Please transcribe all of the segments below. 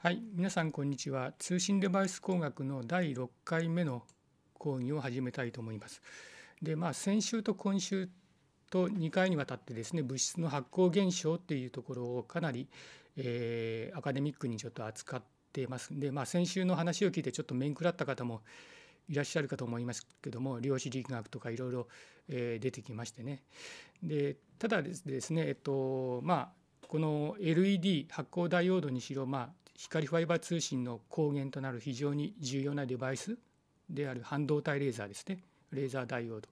はい皆さんこんにちは通信デバイス工学の第6回目の講義を始めたいと思いますでまあ先週と今週と2回にわたってですね物質の発光現象っていうところをかなり、えー、アカデミックにちょっと扱ってますんでまあ先週の話を聞いてちょっと面食らった方もいらっしゃるかと思いますけども量子力学とかいろいろ出てきましてねでただですねえっとまあこの LED 発光ダイオードにしろ、まあ、光ファイバー通信の光源となる非常に重要なデバイスである半導体レーザーですねレーザーダイオード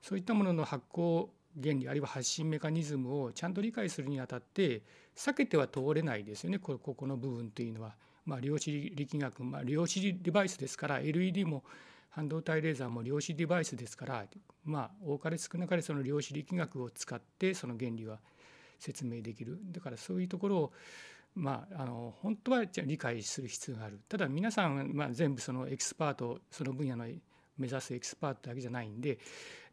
そういったものの発光原理あるいは発信メカニズムをちゃんと理解するにあたって避けては通れないですよねここの部分というのは、まあ、量子力学、まあ、量子デバイスですから LED も半導体レーザーも量子デバイスですから、まあ、多かれ少なかれその量子力学を使ってその原理は説明できるだからそういうところをまあ、あの本当は理解する必要があるただ皆さん、まあ、全部そのエキスパートその分野の目指すエキスパートだけじゃないんで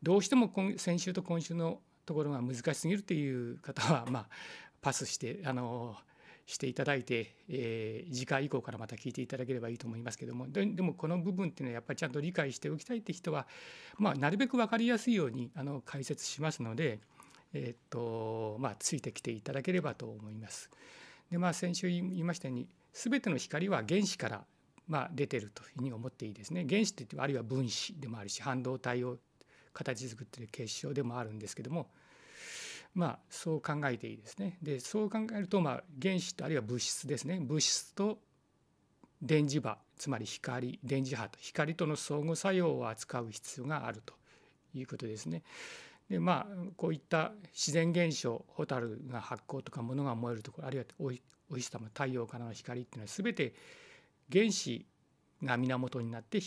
どうしても今先週と今週のところが難しすぎるという方は、まあ、パスしてあのしていただいて、えー、次回以降からまた聞いていただければいいと思いますけどもでもこの部分っていうのはやっぱりちゃんと理解しておきたいって人は、まあ、なるべく分かりやすいようにあの解説しますので。えっとまあ、ついてきていただければと思います。でまあ、先週言いましたように全ての光は原子からまあ、出てるというふうに思っていいですね。原子ていってあるいは分子でもあるし半導体を形作ってる結晶でもあるんですけどもまあそう考えていいですね。でそう考えるとまあ原子とあるいは物質ですね物質と電磁波つまり光電磁波と光との相互作用を扱う必要があるということですね。でまあこういった自然現象ホタルが発光とか物が燃えるところあるいはお日様太陽からの光っていうのは全て原子が源になって、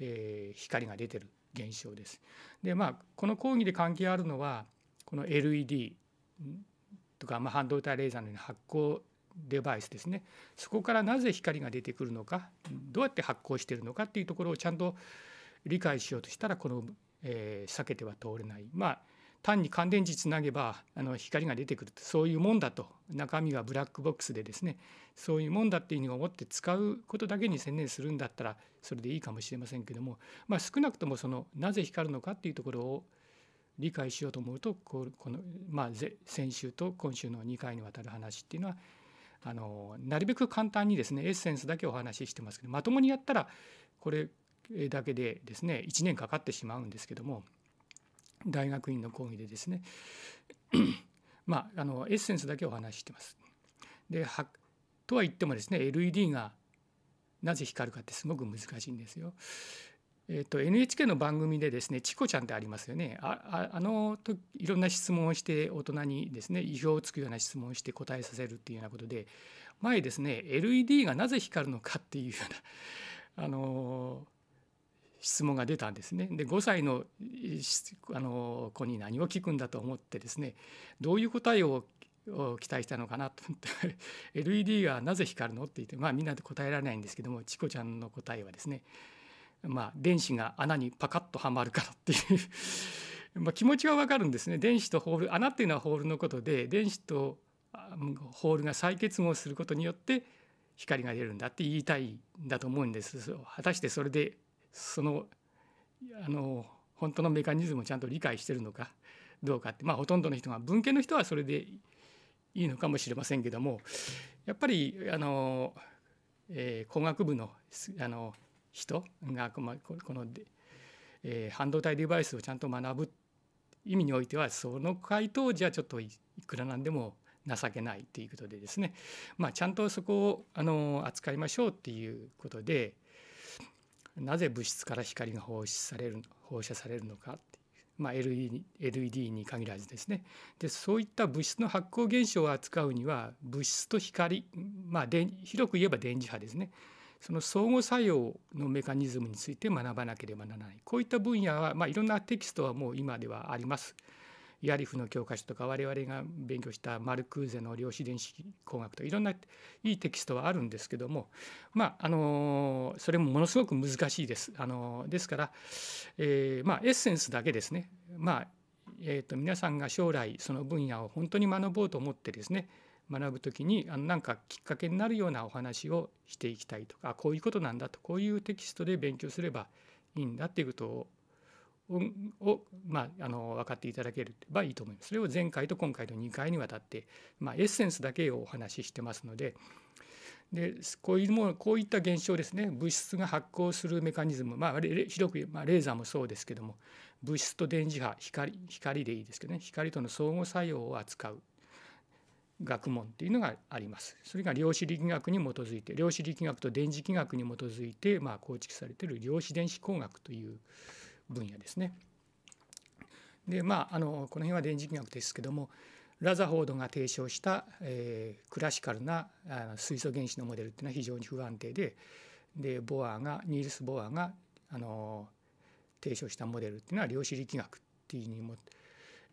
えー、光が出てる現象です。でまあこの講義で関係あるのはこの LED とか、まあ、半導体レーザーのような発光デバイスですねそこからなぜ光が出てくるのかどうやって発光しているのかっていうところをちゃんと理解しようとしたらこのえー、避けては通れない。まあ単に乾電池つなげばあの光が出てくるそういうもんだと中身はブラックボックスでですねそういうもんだっていうふうに思って使うことだけに専念するんだったらそれでいいかもしれませんけども、まあ、少なくともそのなぜ光るのかっていうところを理解しようと思うとこの、まあ、先週と今週の2回にわたる話っていうのはあのなるべく簡単にですねエッセンスだけお話ししてますけどまともにやったらこれだけでですね1年かかってしまうんですけども大学院の講義でですねまああのエッセンスだけお話ししてます。でとは言ってもですね LED がなぜ光るかってすごく難しいんですよ。えっと、NHK の番組でですね「チコちゃん」ってありますよね。ああの時いろんな質問をして大人にですね意表をつくような質問をして答えさせるっていうようなことで前ですね LED がなぜ光るのかっていうようなあの質問が出たんですね。で5歳のあの子に何を聞くんだと思ってですねどういう答えを期待したのかなと思って「LED がなぜ光るの?」って言って、まあ、みんなで答えられないんですけどもチコちゃんの答えはですね、まあ、電子が穴にパカッとはまるからっていう まあ気持ちはわかるんですね電子とホール穴っていうのはホールのことで電子とホールが再結合することによって光が出るんだって言いたいんだと思うんです果たしてそれでそのあの本当のメカニズムをちゃんと理解してるのかどうかってまあほとんどの人が文系の人はそれでいいのかもしれませんけどもやっぱりあの、えー、工学部のあの人がこの、えー、半導体デバイスをちゃんと学ぶ意味においてはその回答じゃちょっといくらなんでも情けないということでですね、まあ、ちゃんとそこをあの扱いましょうっていうことで。なぜ物質から光が放出される放射されるのかってまあ、LED, に限らずですねでそういった物質の発光現象を扱うには物質と光、まあ、広く言えば電磁波ですねその相互作用のメカニズムについて学ばなければならないこういった分野は、まあ、いろんなテキストはもう今ではあります。ヤリフの教科書とか我々が勉強したマルクーゼの量子電子工学とかいろんないいテキストはあるんですけどもまああのそれもものすごく難しいです。あのですから、えー、まあエッセンスだけですね、まあえー、と皆さんが将来その分野を本当に学ぼうと思ってですね学ぶ時にあなんかきっかけになるようなお話をしていきたいとかこういうことなんだとこういうテキストで勉強すればいいんだということをを、まあ、あの分かっていただければいいと思います。それを前回と今回の2回にわたって、まあ、エッセンスだけをお話ししてますのででこういうものこういった現象ですね物質が発光するメカニズム、まあ、広く、まあ、レーザーもそうですけども物質と電磁波光光でいいですけどね光との相互作用を扱う学問っていうのがあります。それが量子力学に基づいて量子力学と電磁気学に基づいて、まあ、構築されている量子電子工学という。分野ですね。でまああのこの辺は電磁気学ですけどもラザフォードが提唱した、えー、クラシカルなあ水素原子のモデルっていうのは非常に不安定ででボアーがニールス・ボアーがあの提唱したモデルっていうのは量子力学っていうにも、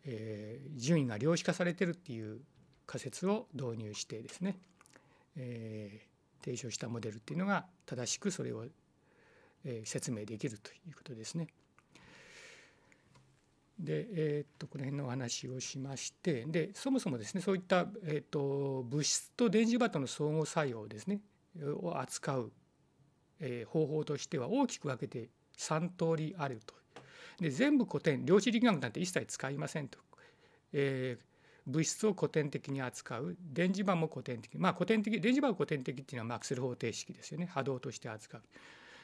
えー、順位が量子化されてるっていう仮説を導入してですね、えー、提唱したモデルっていうのが正しくそれを、えー、説明できるということですね。で、えー、とこの辺のお話をしましてでそもそもですねそういった、えー、と物質と電磁場との相互作用ですねを扱う、えー、方法としては大きく分けて3通りあると。で全部古典量子力学なんて一切使いませんと。えー物質を古典的に扱う電磁場も古典的まあ古典的電磁場を古典的っていうのはマクセル方程式ですよね波動として扱う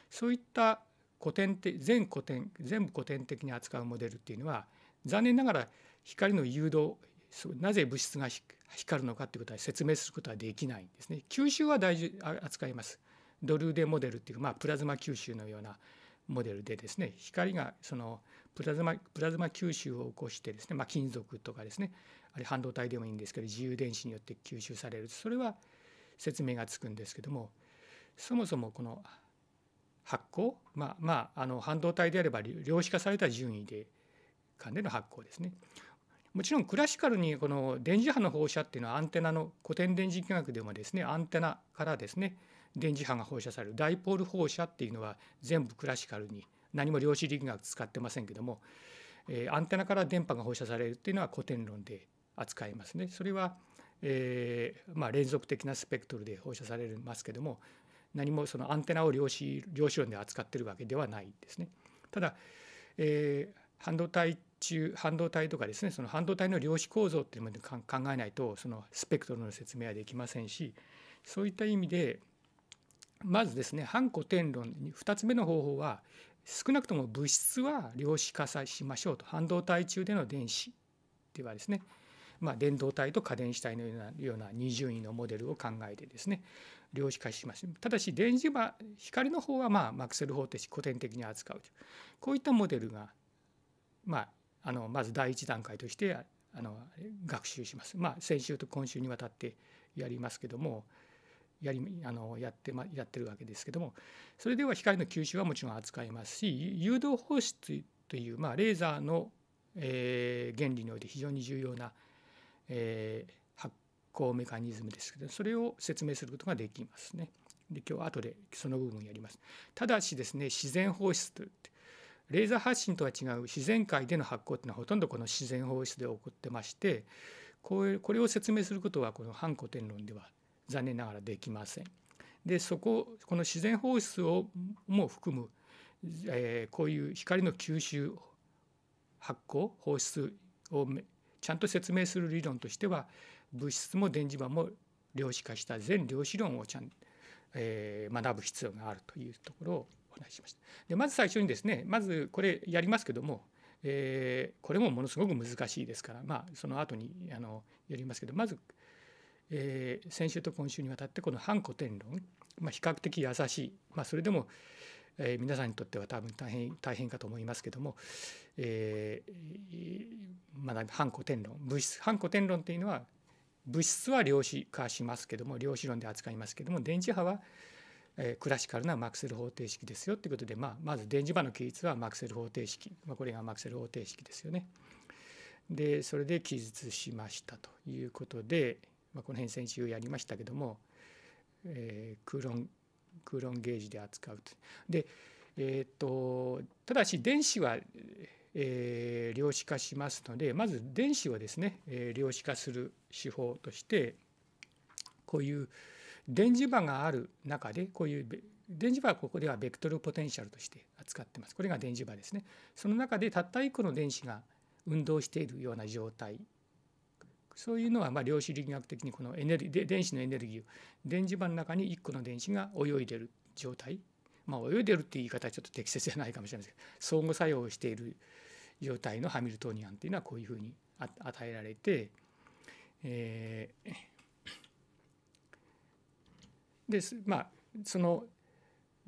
そういった古典て全古典全部古典的に扱うモデルっていうのは残念ながら光の誘導なぜ物質が光るのかということは説明することはできないんですね。吸収は大事扱います。ドルーデモデルっていう、まあ、プラズマ吸収のようなモデルでですね光がそのプラズマプラズマ吸収を起こしてですね、まあ、金属とかですねあれ半導体でもいいんですけど自由電子によって吸収されるそれは説明がつくんですけどもそもそもこの発行、まあ、まあ、あの半導体であれば量子化された順位で間での発行ですね。もちろんクラシカルにこの電磁波の放射っていうのはアンテナの古典電磁気学でもですねアンテナからですね電磁波が放射されるダイポール放射っていうのは全部クラシカルに何も量子力学使ってませんけども、えアンテナから電波が放射されるっていうのは古典論で扱いますね。それは、えまあ、連続的なスペクトルで放射されますけども何もそのアンテナを量子量子論で扱ってるわけではないですね。ただ、えー、半導体中半導体とかですねその半導体の量子構造っていうものを考えないとそのスペクトルの説明はできませんしそういった意味でまずですね反古典論2つ目の方法は少なくとも物質は量子化さしましょうと半導体中での電子ではですねまあ電動体と過電子体のようなような二順位のモデルを考えてですね量子化しますただし電磁場光の方はまあマクセル方程式古典的に扱うというこういったモデルがまああのまず第一段階としてあの学習します、まあ、先週と今週にわたってやりますけどもやりあのやってまやってるわけですけどもそれでは光の吸収はもちろん扱いますし誘導放出という、まあ、レーザーの、えー、原理において非常に重要な、えー、こうメカニズムですけどそれを説明することができますね。で今日は後でその部分やります。ただしですね自然放出とレーザー発信とは違う自然界での発光っていうのはほとんどこの自然放出で起こってましてこれこれを説明することはこの反古典論では残念ながらできません。でそここの自然放出をも含む、えー、こういう光の吸収発光放出をちゃんと説明する理論としては物質も電磁場も量子化した全量子論をちゃん、えー、学ぶ必要があるというところをお話ししました。でまず最初にですねまずこれやりますけども、えー、これもものすごく難しいですから、まあ、その後にあのやりますけどまず、えー、先週と今週にわたってこの反古典論、まあ、比較的優しい、まあ、それでも、えー、皆さんにとっては多分大変大変かと思いますけども、えー、まあ、反古典論物質反古典論というのは物質は量子化しますけども量子論で扱いますけども電磁波は、えクラシカルなマクセル方程式ですよということで、まあ、まず電磁波の記述はマクセル方程式、まあ、これがマクセル方程式ですよね。でそれで記述しましたということで、まあ、この辺先週やりましたけども、えー、クーロンクーロンゲージで扱うと。でえっとただし電子は、えーえー、量子化しますのでまず電子をですね、えー、量子化する手法としてこういう電磁場がある中でこういう電磁場はここではベクトルポテンシャルとして扱ってますこれが電磁場ですねその中でたった1個の電子が運動しているような状態そういうのはまあ量子力学的にこのエネルギー電子のエネルギーを電磁場の中に1個の電子が泳いでる状態まあ、泳いでるっていう言い方はちょっと適切じゃないかもしれませんけど相互作用をしている状態のハミルトニアンっていうのはこういうふうに与えられて、えー、でまあその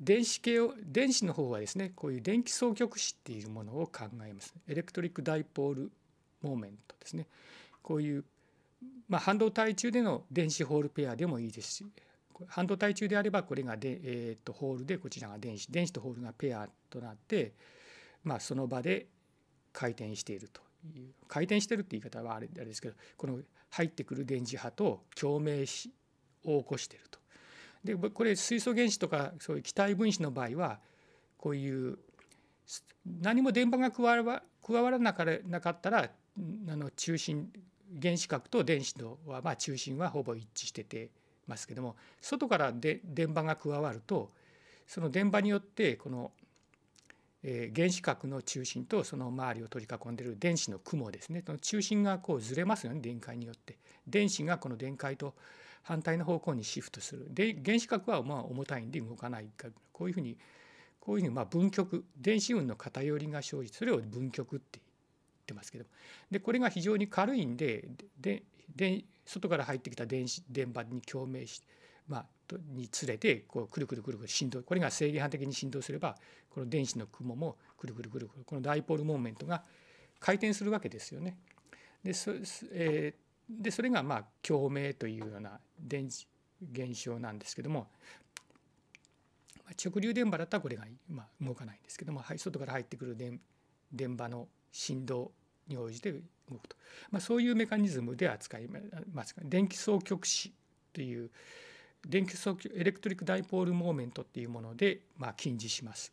電子系を電子の方はですねこういう電気双極子っていうものを考えますエレクトリックダイポールモーメントですねこういう、まあ、半導体中での電子ホールペアでもいいですし半導体中であればこれがで、えー、とホールでこちらが電子電子とホールがペアとなって、まあ、その場で回転しているという回転してるって言い方はあれですけどこの入ってくる電磁波と共鳴しを起こしていると。でこれ水素原子とかそういう気体分子の場合はこういう何も電波が加わ加わらなかったらあの中心原子核と電子のはまあ中心はほぼ一致しててますけども外からで電場が加わるとその電場によってこの、え原子核の中心とその周りを取り囲んでる電子の雲ですねその中心がこうずれますよね電解によって。電子がこの電解と反対の方向にシフトする。で原子核はまあ重たいんで動かないかこういうふうにこういうふうにまあ分極電子運の偏りが生じそれを分極って言ってますけどでこれが非常に軽いんででで外から入ってきた電子電波に共鳴し、まあ、につれてこうくるくるくるくる振動これが制限波的に振動すればこの電子の雲もくるくるくるくるこのダイポールモーメントが回転するわけですよね。でそ,、えー、でそれがまあ共鳴というような電子現象なんですけども直流電波だったらこれが、まあ、動かないんですけども、はい、外から入ってくる電電波の振動に応じて動くと、まあ、そういうメカニズムで扱いますが電気双極子という電気双極エレクトリックダイポールモーメントっていうもので、まあ、禁じします。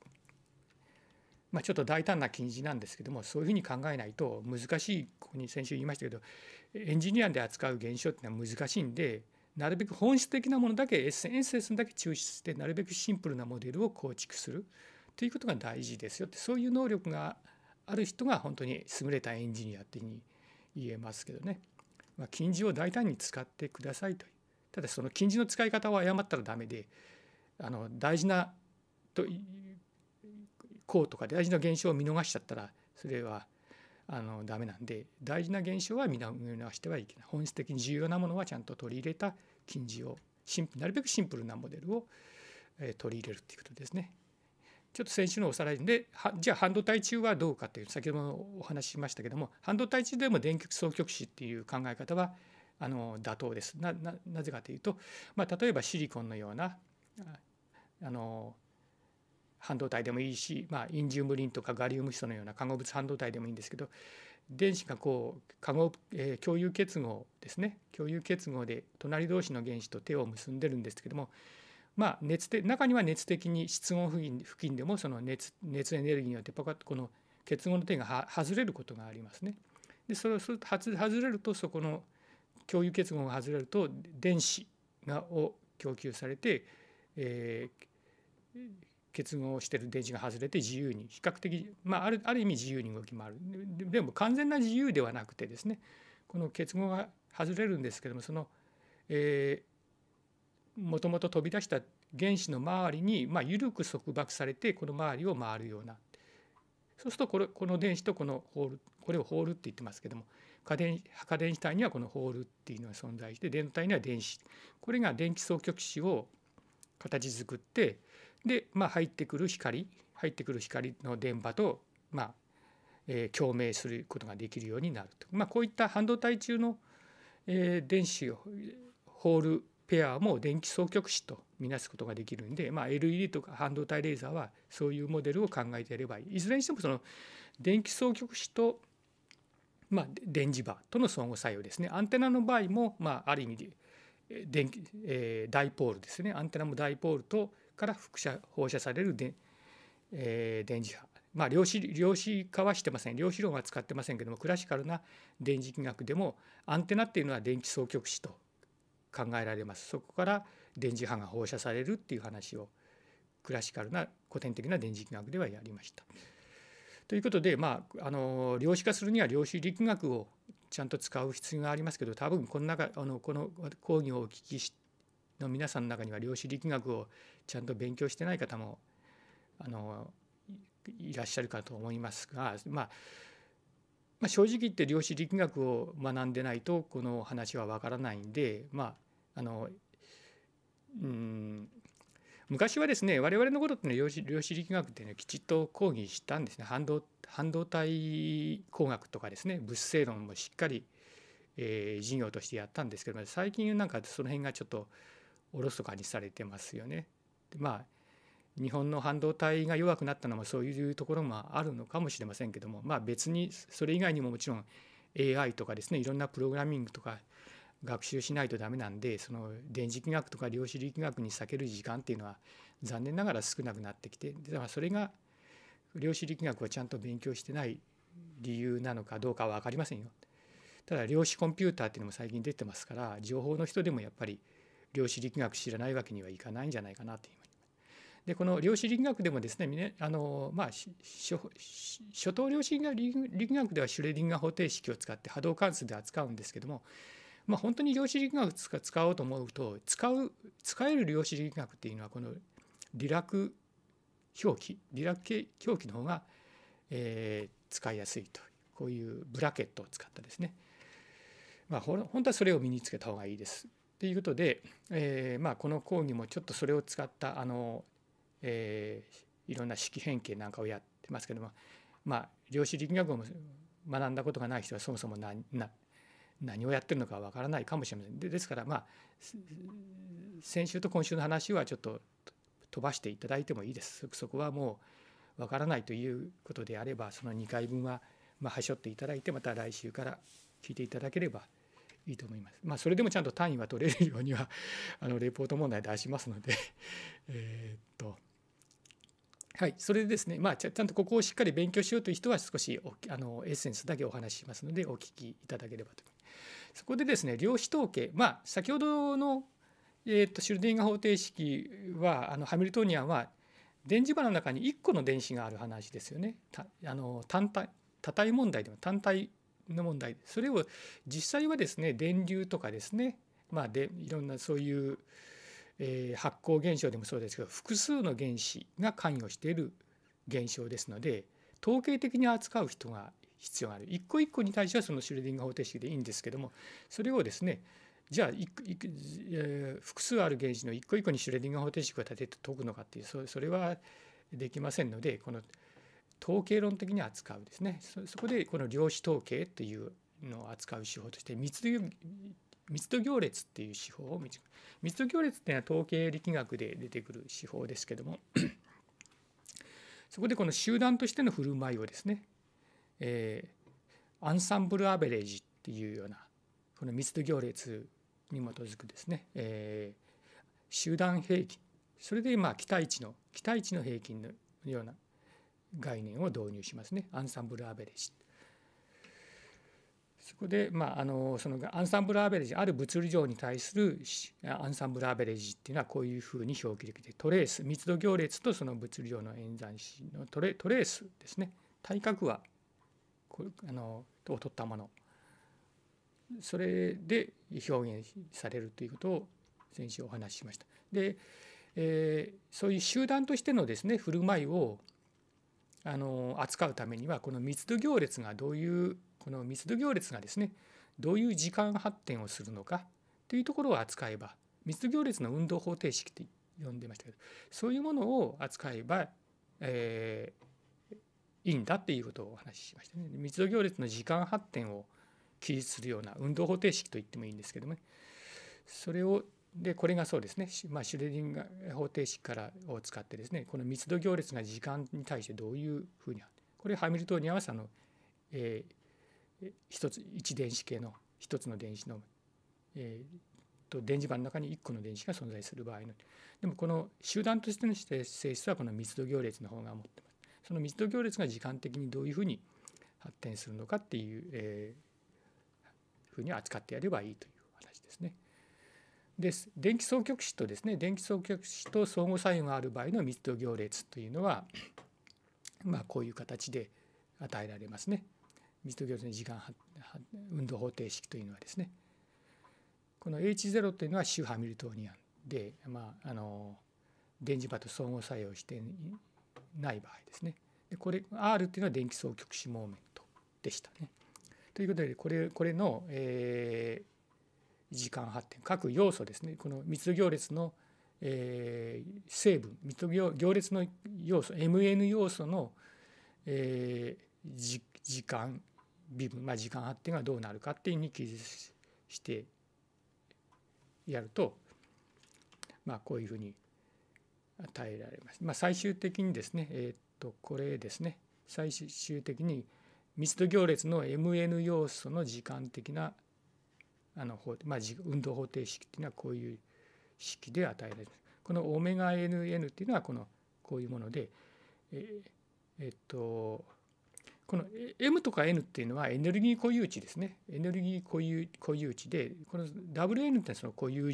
まあ、ちょっと大胆な禁止なんですけどもそういうふうに考えないと難しいここに先週言いましたけどエンジニアで扱う現象っていうのは難しいんでなるべく本質的なものだけエッセンセスだけ抽出してなるべくシンプルなモデルを構築するということが大事ですよってそういう能力がある人が本当に優れたエンジニアってに言えますけどね、まあ、金字を大胆に使ってくださいとただその金字の使い方を誤ったら駄目であの大事なとこうとか大事な現象を見逃しちゃったらそれはあのダメなんで大事な現象は見逃してはいけない本質的に重要なものはちゃんと取り入れた金字をなるべくシンプルなモデルを取り入れるっていうことですね。ちょっと先週のおさらいでじゃあ半導体中はどうかという先ほどもお話ししましたけども半導体中でも電極双極子っていう考え方はあの妥当ですなぜかというと、まあ、例えばシリコンのようなあの半導体でもいいし、まあ、インジウムリンとかガリウム素のような化合物半導体でもいいんですけど電子がこう化合、えー、共有結合ですね共有結合で隣同士の原子と手を結んでるんですけどもまあ、熱で中には熱的に室温付近付近でもその熱熱エネルギーによってパカッとこの結合の点が外れることがありますね。でそれをすると外れるとそこの共有結合が外れると電子がを供給されて、えー、結合してる電子が外れて自由に比較的、まあ、あるある意味自由に動き回るでも完全な自由ではなくてですねこの結合が外れるんですけどもその、えー、もともと飛び出した原子の周りに、まあ、緩く束縛されてこの周りを回るようなそうするとこれこの電子とこのホールこれをホールって言ってますけども過電過電子体にはこのホールっていうのが存在して電子体には電子これが電気双極子を形作ってで、まあ、入ってくる光入ってくる光の電波と、まあえ共鳴することができるようになると、まあ、こういった半導体中の、え電子をホールペアも電気双極子とみなすことができるんで、まあ、LED とか半導体レーザーはそういうモデルを考えていればいいいずれにしてもその電気双極子と、まあ、電磁場との相互作用ですねアンテナの場合も、まあ、ある意味で電気、えー、ダイポールですねアンテナもダイポールとから輻射放射されるで、えー、電磁波まあ量子量子化はしてません量子論は使ってませんけどもクラシカルな電磁気学でもアンテナっていうのは電気双極子と考えられますそこから電磁波が放射されるっていう話をクラシカルな古典的な電磁気学ではやりました。ということで、まあ、あの量子化するには量子力学をちゃんと使う必要がありますけど多分この中あのこの講義をお聞きの皆さんの中には量子力学をちゃんと勉強してない方もあのいらっしゃるかと思いますが、まあ、まあ、正直言って量子力学を学んでないとこの話はわからないんで、まあ、あのうん昔はですね我々の頃ってのは量子量子力学っていうのはきちっと講義したんですね半導半導体工学とかですね物性論もしっかり、えー、授業としてやったんですけども最近なんかその辺がちょっとおろそかにされてますよね。まあ日本の半導体が弱くなったのもそういうところもあるのかもしれませんけども、まあ、別にそれ以外にももちろん AI とかですねいろんなプログラミングとか学習しないとダメなんでその電磁気学とか量子力学に避ける時間っていうのは残念ながら少なくなってきてだからそれが量子力学をちゃんと勉強してない理由なのかどうかは分かりませんよ。ただ量子コンピューターっていうのも最近出てますから情報の人でもやっぱり量子力学知らないわけにはいかないんじゃないかなとでこの量子力学でもですねあの、まあ、初等量子力学ではシュレディンガー方程式を使って波動関数で扱うんですけども、まあ、本当に量子力学を使おうと思うと使う使える量子力学っていうのはこのリラク表記リラク表記の方が、えー、使いやすいとこういうブラケットを使ったですね、まあ、本当はそれを身につけた方がいいです。ということで、えーまあ、この講義もちょっとそれを使ったあのえー、いろんな式変形なんかをやってますけどもまあ量子力学を学んだことがない人はそもそも何何をやってるのかわからないかもしれませんでですからまあ先週と今週の話はちょっと飛ばしていただいてもいいですそこはもうわからないということであればその2回分はまあ、はしょっていただいてまた来週から聞いていただければいいと思います。まあ、それでもちゃんと単位は取れるようには あのレポート問題出しますのでえっとはい、それでですね、まあ、ちゃんとここをしっかり勉強しようという人は少しあのエッセンスだけお話ししますのでお聞きいただければとそこでですね量子統計、まあ、先ほどの、えーと、シュルディンガ方程式はあのハミルトニアンは電磁場の中に1個の電子がある話ですよね。たあの単体多体問題でも単体の問題それを実際はですね電流とかですねまあでいろんなそういうえー、発光現象でもそうですけど複数の原子が関与している現象ですので統計的に扱う人が必要がある一個一個に対してはそのシュレディンガー方程式でいいんですけどもそれをですねじゃあ、えー、複数ある原子の一個一個にシュレディンガー方程式を立てて解くのかっていうそれはできませんのでこの統計論的に扱うですねそこでこの量子統計というのを扱う手法として密つ密度行列っていう手法を密度行列っていうのは統計力学で出てくる手法ですけども そこでこの集団としての振る舞いをですね、えー、アンサンブルアベレージっていうようなこの密度行列に基づくですね、えー、集団平均それでまあ期待値の期待値の平均のような概念を導入しますねアンサンブルアベレージ。そこで、まあ、あのそのアンサンブルアベレージある物理上に対するアンサンブルアベレージっていうのはこういうふうに表記できてトレース密度行列とその物理上の演算子のトレトレースですね対角はこあのを取ったものそれで表現されるということを先週お話ししました。で、えー、そういう集団としてのですね振る舞いをあの扱うためにはこの密度行列がどういうこの密度行列がですねどういう時間発展をするのかというところを扱えば密度行列の運動方程式って呼んでましたけどそういうものを扱えば、えー、いいんだっていうことをお話ししましたね。密度行列の時間発展を記述するような運動方程式と言ってもいいんですけどもそれをでこれがそうですね、まあ、シュレディンガー方程式からを使ってですねこの密度行列が時間に対してどういうふうにこれハミルトニアはその、えー、一つ一電子系の一つの電子の、えー、と電磁盤の中に1個の電子が存在する場合のでもこの集団としての性質はこの密度行列の方が持ってますその密度行列が時間的にどういうふうに発展するのかっていう、えー、ふうに扱ってやればいいという話ですね。です。電気双極子とですね電気双極子と相互作用がある場合の密度行列というのは、まあ、こういう形で与えられますね。密度行列の時間運動方程式というのはですね。この H0 というのは周ハミルトニアンで、まあ、あの電磁場と相互作用してない場合ですね。でこれ R というのは電気双極子モーメントでしたね。ということでこれこれの、えー、時間発展各要素ですねこの密度行列の、え成分密度行列の要素 MN 要素の、え時間微分、まあ、時間発展がどうなるかっていうふうに記述してやると、まあ、こういうふうに与えられます。まあ、最終的にですね、えー、っとこれですね最終的に密度行列の MN 要素の時間的なあの方、まあ、運動方程式っていうのはこういう式で与えられるこのオメガ NN っていうのはこのこういうものでええっとこの M とか N っていうのはエネルギー固有値ですねエネルギー固有固有値でこの WN ってその固有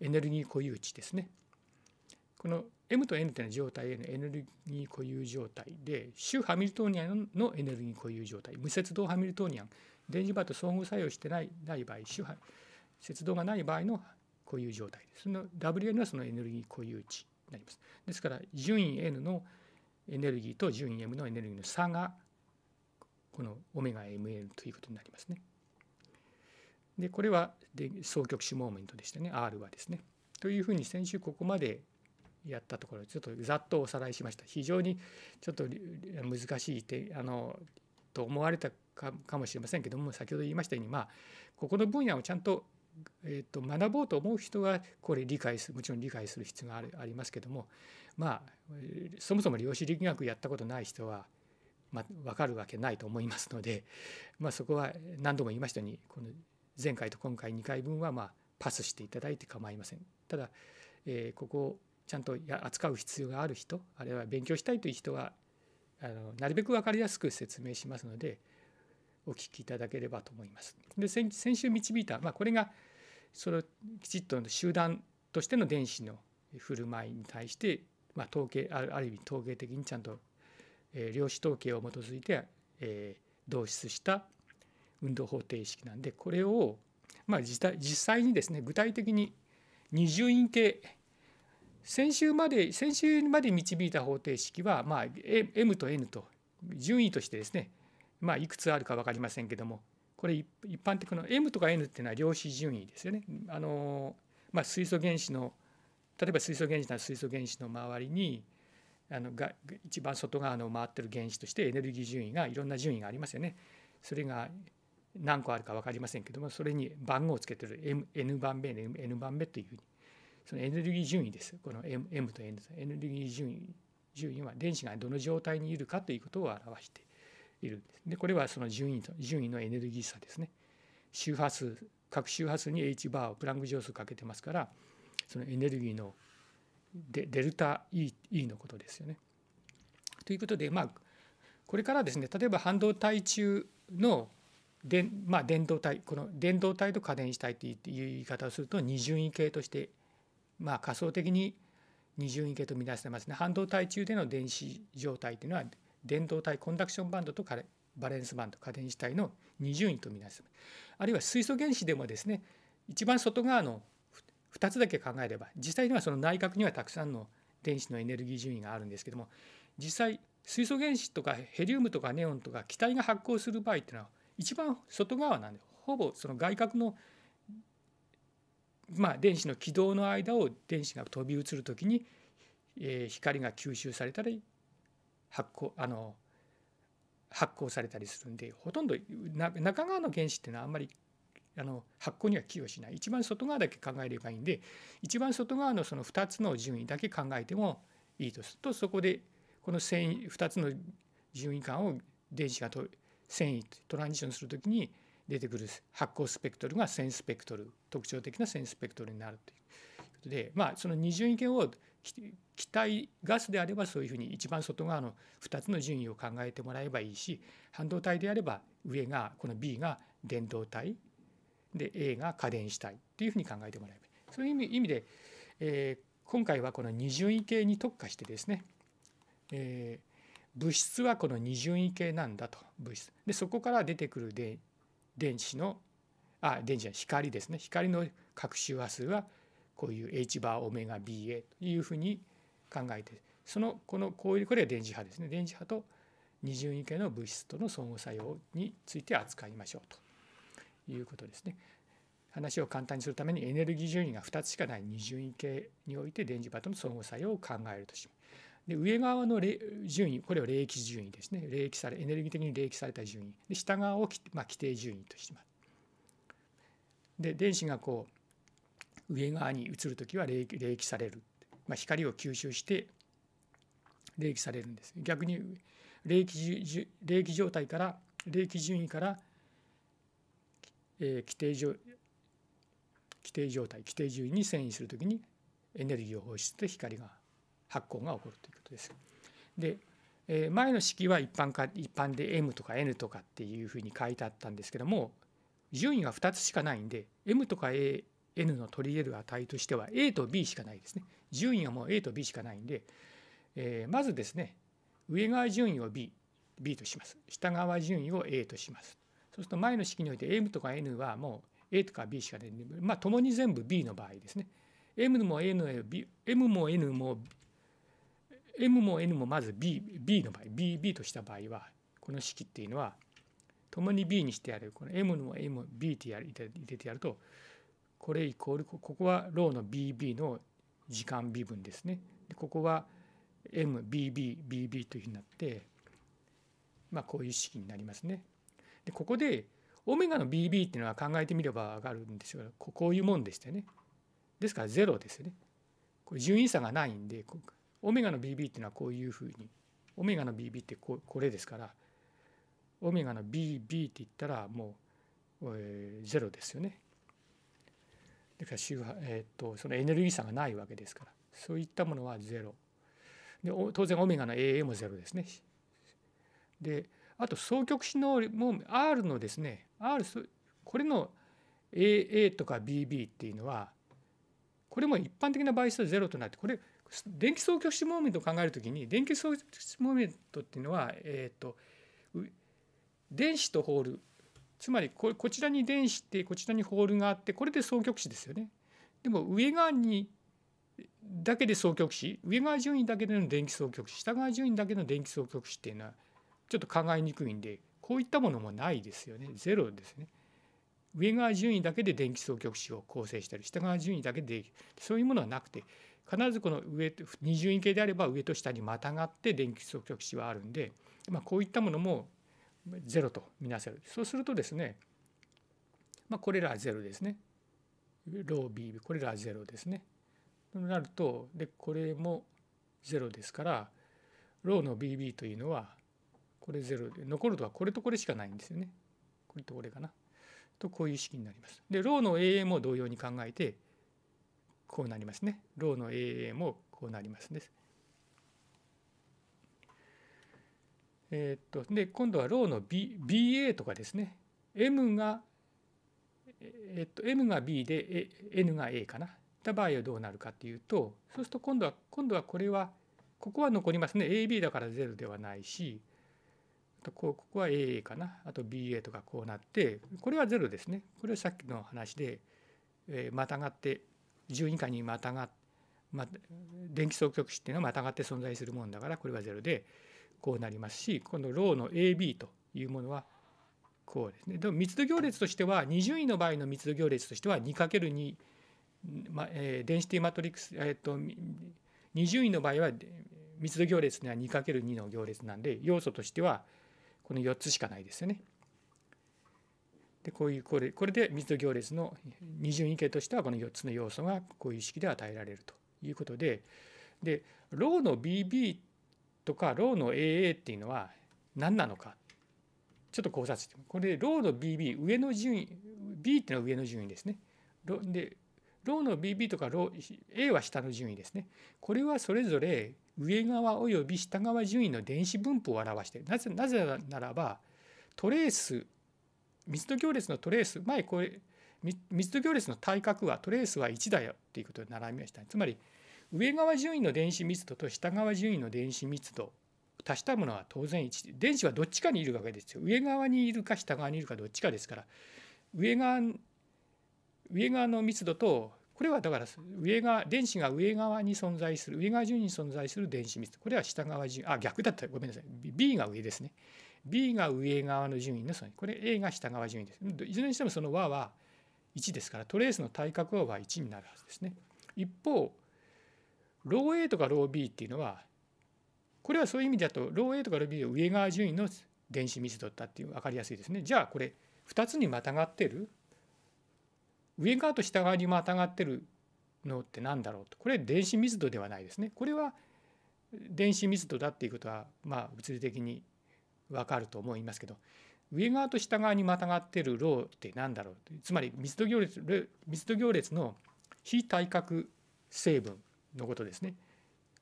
エネルギー固有値ですねこの M と N っていうのは状態 N、エネルギー固有状態で主ハミルトニアンのエネルギー固有状態無接動ハミルトニアン電磁波と相互作用してないない場合周波接動がない場合の固有状態ですその WN はそのエネルギー固有値になりますですから順位 N のエネルギーと順位 M のエネルギーの差がこのオメガ ML ということになりますねでこれは双極子モーメントでしたね R はですねというふうに先週ここまでやったところちょっとざっとおさらいしました非常にちょっと難しいてあのと思われたかもしれませんけども先ほど言いましたようにまあここの分野をちゃんと,、えー、と学ぼうと思う人はこれ理解するもちろん理解する必要があるありますけどもまあそもそも量子力学やったことない人は、まあ、分かるわけないと思いますので、まあ、そこは何度も言いましたようにこの前回と今回2回分はまあパスしていただいて構いません。ただ、えー、ここをちゃんと扱う必要がある人あるいは勉強したいという人はあのなるべく分かりやすく説明しますのでお聞きいただければと思います。で先週導いた、まあ、これがそのきちっと集団としての電子の振る舞いに対して、まあ、統計ある意味統計的にちゃんと、えー、量子統計を基づいて、えー、導出した運動方程式なんでこれを、まあ、実際にですね具体的に二重因系先週まで先週まで導いた方程式は、まあ、M と N と順位としてですねまあ、いくつあるか分かりませんけどもこれ一般的の M とか N っていうのは量子順位ですよね。あのまあ、水素原子の例えば水素原子なら水素原子の周りにあのが一番外側の回ってる原子としてエネルギー順位がいろんな順位がありますよね。それが何個あるか分かりませんけどもそれに番号をつけてる M N 番目 N, N 番目というふうにそのエネルギー順位ですこの M, M と N エネルギー順位順位は電子がどの状態にいるかということを表している。いるんです。でこれはその順位と順位のエネルギー差ですね。周波数各周波数に h バーをプランク乗数かけてますからそのエネルギーのデデルタ e, e のことですよね。ということでまあこれからですね例えば半導体中のでまあ、電動体この電動体と過電子体っていう言い方をすると二順位系として、まあ、仮想的に二順位系と見なしてますね半導体中での電子状態というのは電動体コンダクションバンドとバレンスバンド家電子体の二重位とみなすあるいは水素原子でもですね一番外側の2つだけ考えれば実際にはその内角にはたくさんの電子のエネルギー順位があるんですけども実際水素原子とかヘリウムとかネオンとか気体が発光する場合っていうのは一番外側なんでほぼその外角のまあ、電子の軌道の間を電子が飛び移る時に光が吸収されたり発行あの発行されたりするんでほとんど中側の原子っていうのはあんまりあの発酵には寄与しない一番外側だけ考えればいいんで一番外側のその2つの順位だけ考えてもいいとするとそこでこの繊維2つの順位間を電子がと繊維トランジションする時に出てくる発光スペクトルが線スペクトル特徴的な線スペクトルになるということでまあその二順位形を気体ガスであればそういうふうに一番外側の2つの順位を考えてもらえばいいし半導体であれば上がこの B が電動体で A が家電子体っていうふうに考えてもらえばいいそういう意味で、えー、今回はこの二順位系に特化してですね、えー、物質はこの二順位系なんだと物質でそこから出てくるで電子のあ電子は光ですね光の各周波数はこういう H バーオメガ BA というふうに考えてそのこのこういうこれは電磁波ですね電磁波と二重位系の物質との相互作用について扱いましょうということですね。話を簡単にするためにエネルギー順位が2つしかない二重位系において電磁波との相互作用を考えるとします。で上側の順位これを冷気順位ですね冷気されエネルギー的に冷気された順位で下側を、ま規定順位とします。で電子がこう上側に移る時は冷気される、まあ、光を吸収して冷気されるんです逆に冷気冷気状態から冷気順位から、えー、規定状規定状態規定順位に遷移するときにエネルギーを放出して光が発光が起こるということです。で前の式は一般か一般で M とか N とかっていうふうに書いてあったんですけども順位が2つしかないんで M とか A n の取りれる値としては a と b しかないですね。順位はもう a と b しかないんで、えー、まずですね、上側順位を b、b とします。下側順位を a とします。そうすると前の式において m とか n はもう a とか b しかないんで、まあ、共に全部 b の場合ですね。m も n, b m も n も m も n もまず b, b の場合、b, b とした場合は、この式っていうのは、共に b にしてやる、この m も m も b って入れてやると、これイコールここはローの BB の時間微分ですね。でここは MBBBB というふうになって、まあ、こういう式になりますね。でここでオメガの BB っていうのは考えてみれば分かるんですがこういうもんでしてね。ですから0ですよね。これ順位差がないんでオメガの BB っていうのはこういうふうにオメガの BB ってここれですからオメガの BB って言ったらもう、えー、0ですよね。だから周波、えーと、そのエネルギー差がないわけですからそういったものはゼロで当然オメガの AA もゼロですねであと双極子能も R のですね R これの AA とか BB っていうのはこれも一般的な倍数ゼロとなってこれ電気双極子モーメントを考えるときに電気双極子モーメントっていうのはえっ、ー、と電子とホールつまりこちらに電子ってこちらにホールがあってこれで双極子ですよね。でも上側にだけで双極子上側順位だけでの電気双極子下側順位だけの電気双極子っていうのはちょっと考えにくいんでこういったものもないですよねゼロですね。上側順位だけで電気双極子を構成したり下側順位だけでそういうものはなくて必ずこの上二順位系であれば上と下にまたがって電気双極子はあるんで、まあ、こういったものも0とみなせるそうするとですね、まあ、これらは0ですねロー B b これらは0ですねとなるとでこれも0ですからローの BB というのはこれ0で残るとはこれとこれしかないんですよねこれとこれかなとこういう式になりますでローの AA も同様に考えてこうなりますねローの AA もこうなりますね。えー、っとで今度はローの、B、BA とかですね M が、えっと M が B で N が A かなた場合はどうなるかっていうとそうすると今度は今度はこれはここは残りますね AB だから0ではないしとここは AA かなあと BA とかこうなってこれは0ですねこれはさっきの話で、えー、またがって順位下にまたがま、電気双極子っていうのはまたがって存在するもんだからこれは0でこうなりますしこのローの AB というものはこうですねでも密度行列としては二順位の場合の密度行列としては 2×2 まえデンシティマトリックス、えっと、二順位の場合は密度行列には 2×2 の行列なんで要素としてはこの4つしかないですよね。でこういうこれこれで密度行列の二順位形としてはこの4つの要素がこういう式で与えられるということででローの BB っとかローの AA っていうのは何なのかちょっと考察してこれローの BB 上の順位 B っていうのは上の順位ですね。でローの BB とかロー A は下の順位ですね。これはそれぞれ上側および下側順位の電子分布を表している。なぜなぜならばトレース密度行列のトレース前これ密度行列の対角はトレースは1だよっていうことを並びました。つまり上側順位の電子密度と下側順位の電子密度足したものは当然1電子はどっちかにいるわけですよ上側にいるか下側にいるかどっちかですから上側上側の密度とこれはだから上側電子が上側に存在する上側順位に存在する電子密度これは下側順あ逆だったごめんなさい B が上ですね B が上側の順位のこれ A が下側順位ですいずれにしてもその和は1ですからトレースの対角和は1になるはずですね一方ロー A とかロー B っていうのはこれはそういう意味だとロー A とかロー B は上側順位の電子密度だったっていう分かりやすいですね。じゃあこれ2つにまたがってる上側と下側にまたがってるのって何だろうとこれ電子密度ではないですね。これは電子密度だっていうことはまあ物理的に分かると思いますけど上側と下側にまたがってるローって何だろうつまり密度行列密度行列の非対角成分のことですね。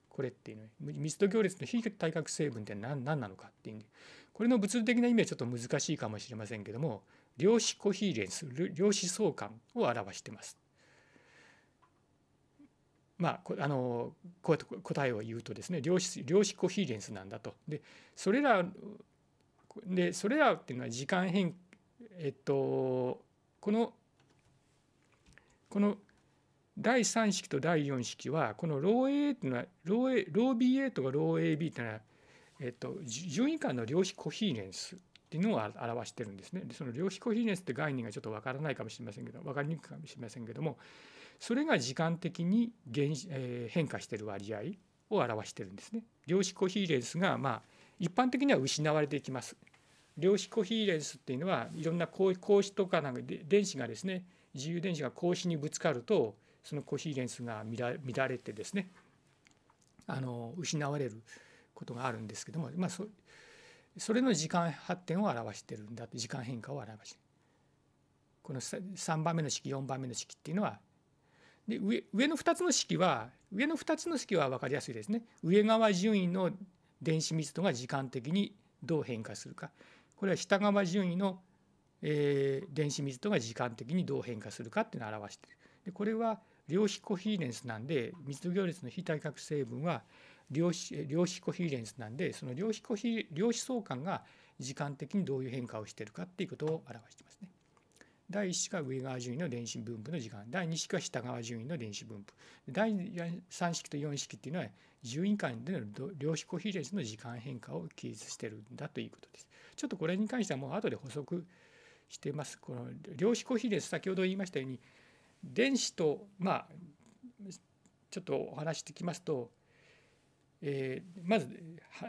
これっていうのは密度行列の非対角成分って何何なのかっていうこれの物理的な意味はちょっと難しいかもしれませんけども量子コヒーレンス量子相関を表してます。まあ、あの答えを言うとですね量子量子コヒーレンスなんだと。でそれらでそれらっていうのは時間変えっとこのこの第3式と第4式はこのロー A というのはローロー BA とかロー AB ていうのは、えっと、順位間の量子コヒーレンスっていうのを表してるんですね。その量子コヒーレンスって概念がちょっとわからないかもしれませんけど分かりにくいかもしれませんけどもそれが時間的に現、えー、変化してる割合を表してるんですね。量子コヒーレンスがまあ一般的には失われていきます。量子コヒーレンスっていうのはいろんな格子とかなんか電子がですね自由電子が格子にぶつかるとそのコヒーレンスが乱れてですねあの失われることがあるんですけども、まあ、そそれの時間発展を表してるんだ時間変化を表してる。この3番目の式4番目の式っていうのはで上上の2つの式は上の2つの式は分かりやすいですね。上側順位の電子密度が時間的にどう変化するかこれは下側順位の、えー、電子密度が時間的にどう変化するかっていうのを表している。でこれは量子コヒーレンスなんで密度行列の非対角成分は量子量子コヒーレンスなんでその量子コヒ量子相関が時間的にどういう変化をしているかっていうことを表してますね。第1式が上側順位の電子分布の時間第2式が下側順位の電子分布第3式と4式っていうのは順位間での量子コヒーレンスの時間変化を記述してるんだということです。ちょっとこれに関してはもう後で補足してます。この量子コヒーレンス先ほど言いましたように電子とまあちょっとお話してきますと、えー、まず、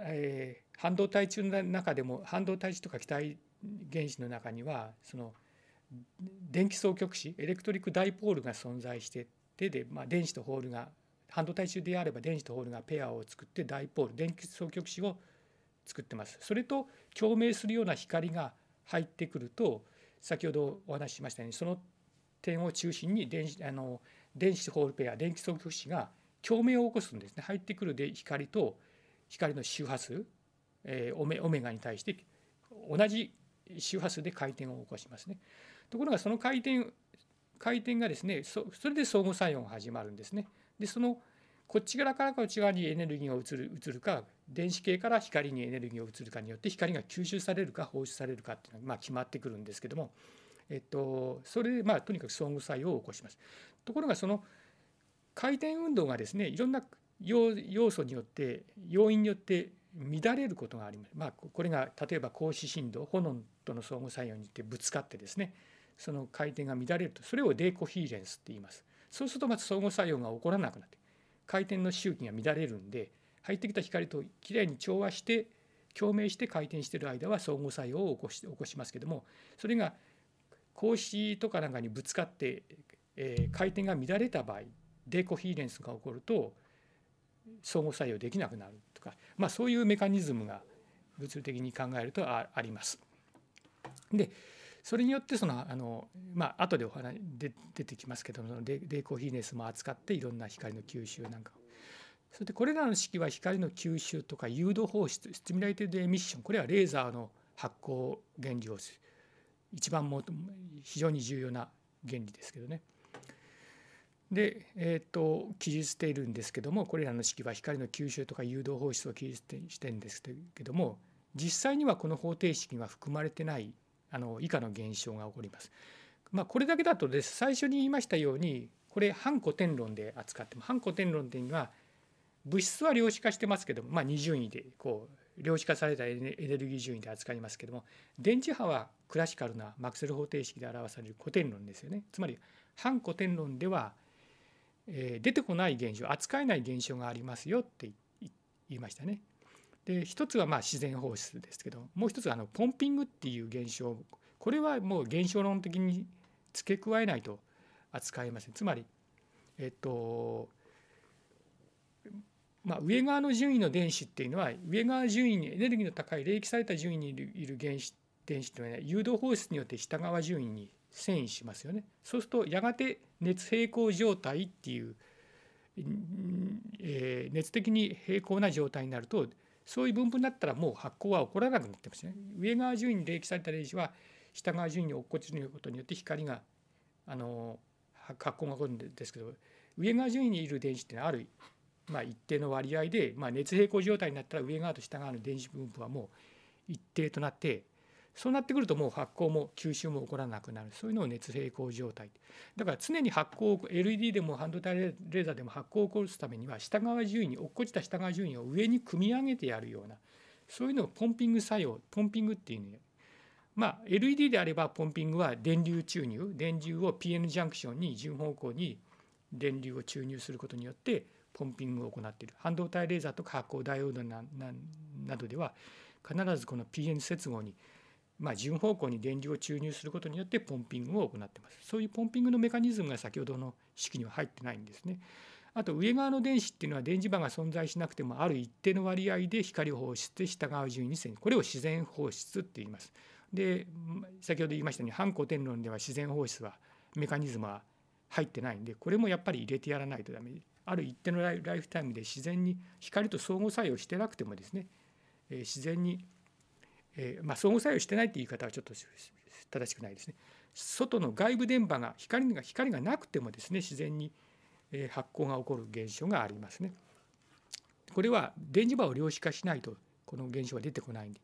えー、半導体中の中でも半導体子とか気体原子の中にはその電気双極子エレクトリックダイポールが存在してでで、まあ、電子とホールが半導体中であれば電子とホールがペアを作ってダイポール電気双極子を作ってます。それと共鳴するような光が入ってくると先ほどお話ししましたようにその点を中心に電子あの電子ホールペア電気双極子が共鳴を起こすんですね入ってくるで光と光の周波数、えー、オメオメガに対して同じ周波数で回転を起こしますね。ところがその回転回転がですねそれで相互作用が始まるんですね。でそのこっち側からこっち側にエネルギーが移る移るか電子系から光にエネルギーを移るかによって光が吸収されるか放出されるかっていうのがまあ決まってくるんですけどもえっと、それで、まあ、とにかく相互作用を起こします。ところがその回転運動がですねいろんな要素によって要因によって乱れることがあります。まあ、これが例えば格子振動炎との相互作用によってぶつかってですねその回転が乱れるとそれをデコヒーレンスって言います。そうするとまず相互作用が起こらなくなって回転の周期が乱れるんで入ってきた光ときれいに調和して共鳴して回転してる間は相互作用を起こし起こしますけどもそれが格子とかなんかにぶつかって、えー、回転が乱れた場合デコヒーレンスが起こると相互作用できなくなるとか、まあ、そういうメカニズムが物理的に考えるとあります。でそれによってそのあの、まあ後でお話で出てきますけどもデデコヒーレスも扱っていろんな光の吸収なんかそれでこれらの式は光の吸収とか誘導放出スチミュライテッドエミッションこれはレーザーの発光原料で一番も非常に重要な原理ですけどね。で、えーと、記述しているんですけどもこれらの式は光の吸収とか誘導放出を記述してるんですけども実際にはこの方程式には含まれてないあの以下の現象が起こります。まあ、これだけだとです最初に言いましたようにこれ反古典論で扱っても反古典論っていうのは物質は量子化してますけども、まあ、二順位でこう量子化されたエネルギー順位で扱いますけども電磁波はクラシカルなマクセル方程式で表される古典論ですよねつまり反古典論では、え出てこない現象扱えない現象がありますよって言いましたね。で一つはまあ自然放出ですけどもう一つはあのポンピングっていう現象これはもう現象論的に付け加えないと扱えません。つまり、えっと、まあ、上側の順位の電子っていうのは上側順位にエネルギーの高い冷気された順位にいる原子電子というのは、ね、誘導放出によって下側順位に遷移しますよね。そうするとやがて熱平衡状態っていう、えー、熱的に平衡な状態になるとそういう分布になったらもう発光は起こらなくなってますね。上側順位に冷気された電子は下側順位に落っこちることによって光があの発光が起こるんですけど上側順位にいる電子っていうのはあるまあ、一定の割合で、まあ、熱平衡状態になったら上側と下側の電子分布はもう一定となってそうなってくるともう発光も吸収も起こらなくなるそういうのを熱平衡状態だから常に発光を LED でも半導体レーザーでも発光を起こすためには下側順位に落っこちた下側順位を上に組み上げてやるようなそういうのをポンピング作用ポンピングっていうのまあ LED であればポンピングは電流注入電流を PN ジャンクションに順方向に電流を注入することによってポンピングを行っている半導体レーザーとか発光ダイオードなどでは必ずこの PN 接合にまあ、順方向に電流を注入することによってポンピングを行ってます。そういうポンピングのメカニズムが先ほどの式には入ってないんですね。あと上側の電子っていうのは電磁場が存在しなくてもある一定の割合で光を放出して従う順に線これを自然放出って言います。で先ほど言いましたように反古典論では自然放出はメカニズムは入ってないんでこれもやっぱり入れてやらないとダメある一定のライフタイムで自然に光と相互作用してなくてもですね、えー、自然に、えー、まあ、相互作用してないって言い方はちょっと正しくないですね外の外部電波が光が光がなくてもですね自然に発光が起こる現象がありますね。これは電磁場を量子化しないとこの現象は出てこないんで、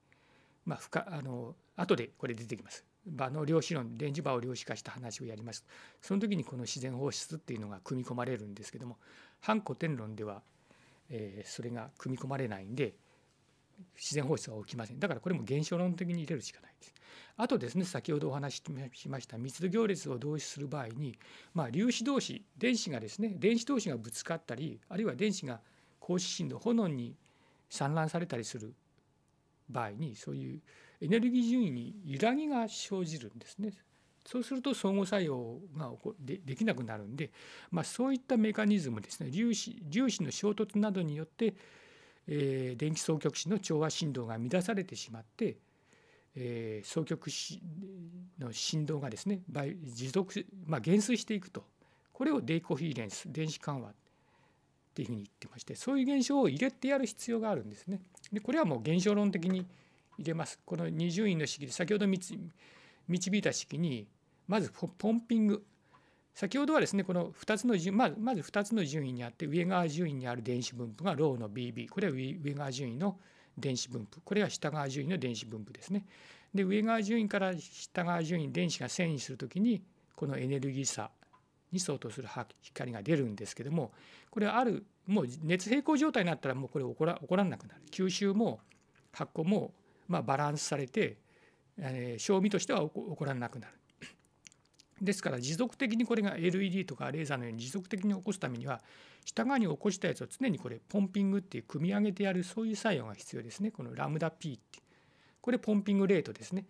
まあ、ふかあの後でこれ出てきます。場の量子論電磁場を量子化した話をやりますその時にこの自然放出っていうのが組み込まれるんですけども反古典論では、えー、それが組み込まれないんで自然放出は起きませんだからこれも現象論的に入れるしかないですあとですね先ほどお話ししました密度行列を同士する場合に、まあ、粒子同士電子がですね電子同士がぶつかったりあるいは電子が光子心の炎に散乱されたりする場合にそういうエネルギー順位に揺らぎが生じるんですね。そうすると相互作用が起こでできなくなるんで、まあ、そういったメカニズムですね粒子粒子の衝突などによって、えー、電気双極子の調和振動が乱されてしまって、えー、双極子の振動がですね持続、まあ、減衰していくとこれをデイコヒーレンス電子緩和っていうふうに言ってましてそういう現象を入れてやる必要があるんですね。でこれはもう現象論的に入れます。この二重因の式で先ほど導いた式にまずポンピング先ほどはですねこの2つの順まずまず2つの順位にあって上側順位にある電子分布がローの BB これは上側順位の電子分布これは下側順位の電子分布ですねで上側順位から下側順位電子が遷移するときにこのエネルギー差に相当する光が出るんですけどもこれはあるもう熱平衡状態になったらもうこれ起こら起こらなくなる吸収も発光もまあバランスされて、えー、正味としては起こらなくなるですから持続的にこれが LED とかレーザーのように持続的に起こすためには下側に起こしたやつを常にこれポンピングっていう組み上げてやるそういう作用が必要ですねこのラムダ P ってこれポンピングレートですね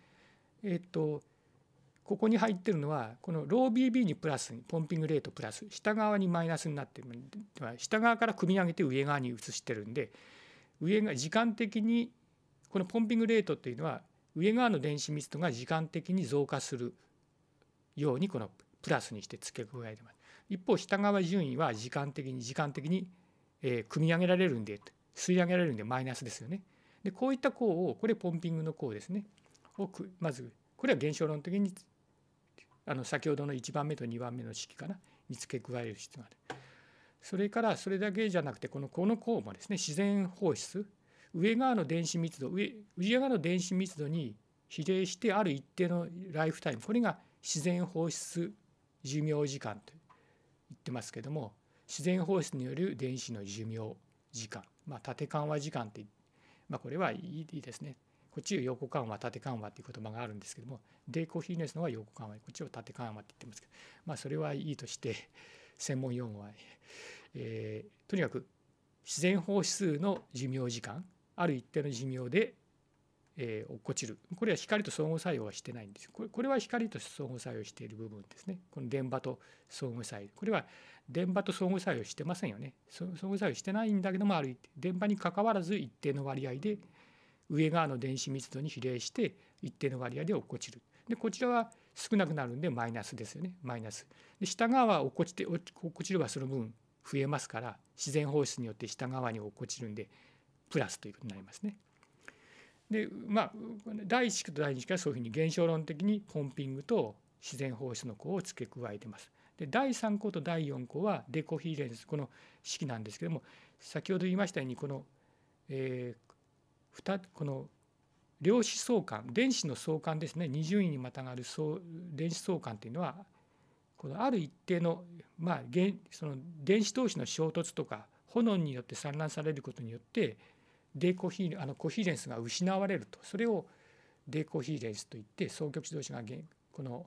えっとここに入ってるのはこのロー BB にプラスにポンピングレートプラス下側にマイナスになってる下側から組み上げて上側に移してるんで上が時間的にこのポンピングレートっていうのは上側の電子密度が時間的に増加するようにこのプラスにして付け加えてます。一方下側順位は時間的に時間的に、え組み上げられるんで吸い上げられるんでマイナスですよね。でこういった項をこれポンピングの項ですね。をまずこれは現象論的にあの先ほどの1番目と2番目の式かなに付け加える必要がある。それからそれだけじゃなくてこのこの項もですね自然放出上側の電子密度上上側の電子密度に比例してある一定のライフタイムこれが自然放出寿命時間と言ってますけども自然放出による電子の寿命時間、まあ、縦緩和時間って、まあ、これはいいですねこっち横緩和縦緩和っていう言葉があるんですけどもデコヒーネスのは横緩和こっちを縦緩和って言ってますけど、まあ、それはいいとして専門用語は、えー、とにかく自然放出の寿命時間ある一定の寿命でえー、落っこちるこれは光と相互作用はしてないんですこれこれは光と相互作用している部分ですねこの電波と相互作用これは電波と相互作用してませんよね相互作用してないんだけどもある電波にかかわらず一定の割合で上側の電子密度に比例して一定の割合で落っこちるでこちらは少なくなるんでマイナスですよねマイナスで下側は落っこちて落っこちればその分増えますから自然放出によって下側に落っこちるんでプラスということになりますね。でまあ第1式と第2式はそういうふうに現象論的にポンピングと自然放出の項を付け加えてます。で第3項と第4項はデコヒーレンスこの式なんですけども先ほど言いましたようにこの,、えー、この量子相関電子の相関ですね二重位にまたがる電子相関というのはこのある一定の,、まあ、その電子同士の衝突とか炎によって散乱されることによってデコヒーあのコヒーレンスが失われるとそれをデコヒーレンスといって双極自動車がこの、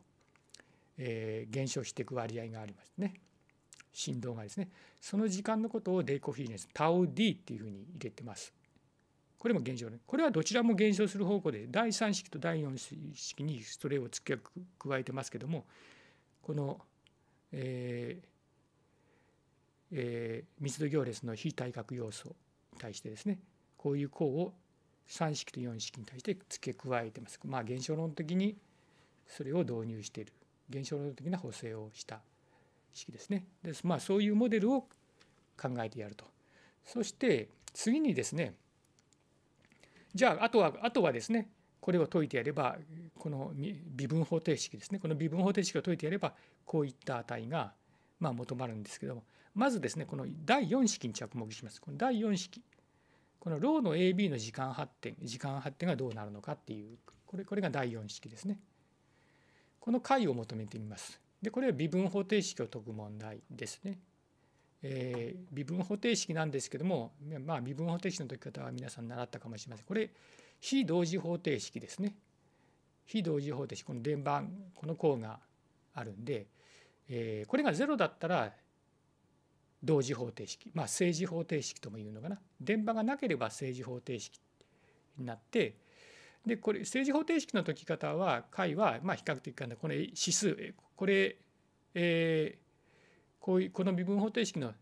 えー、減少していく割合がありますね振動がですねその時間のことをデコヒーレンスタオ D っていうふうに入れてますこれも減少これはどちらも減少する方向で第3式と第4式にそれを付け加えてますけどもこの、えーえー、密度行列の非対角要素に対してですねこういう項を3式と4式に対して付け加えてます。まあ現象論的にそれを導入している現象論的な補正をした式ですね。です。まあそういうモデルを考えてやると。そして次にですねじゃああとはあとはですねこれを解いてやればこの微分方程式ですねこの微分方程式を解いてやればこういった値がまあ求まるんですけどもまずですねこの第4式に着目します。この第4式このローの AB の時間発展時間発展がどうなるのかっていうこれこれが第4式ですね。この解を求めてみます。でこれは微分方程式を解く問題ですね。えー、微分方程式なんですけども、まあ、微分方程式の解き方は皆さん習ったかもしれません。これ非同時方程式ですね。非同時方程式この電板この項があるんで、えー、これが0だったら同時方程式、まあ、政治方程式ともいうのかな電波がなければ政治方程式になってでこれ政治方程式の解き方は解はま比較的簡単この指数これ、えー、こういうこの微分方程式の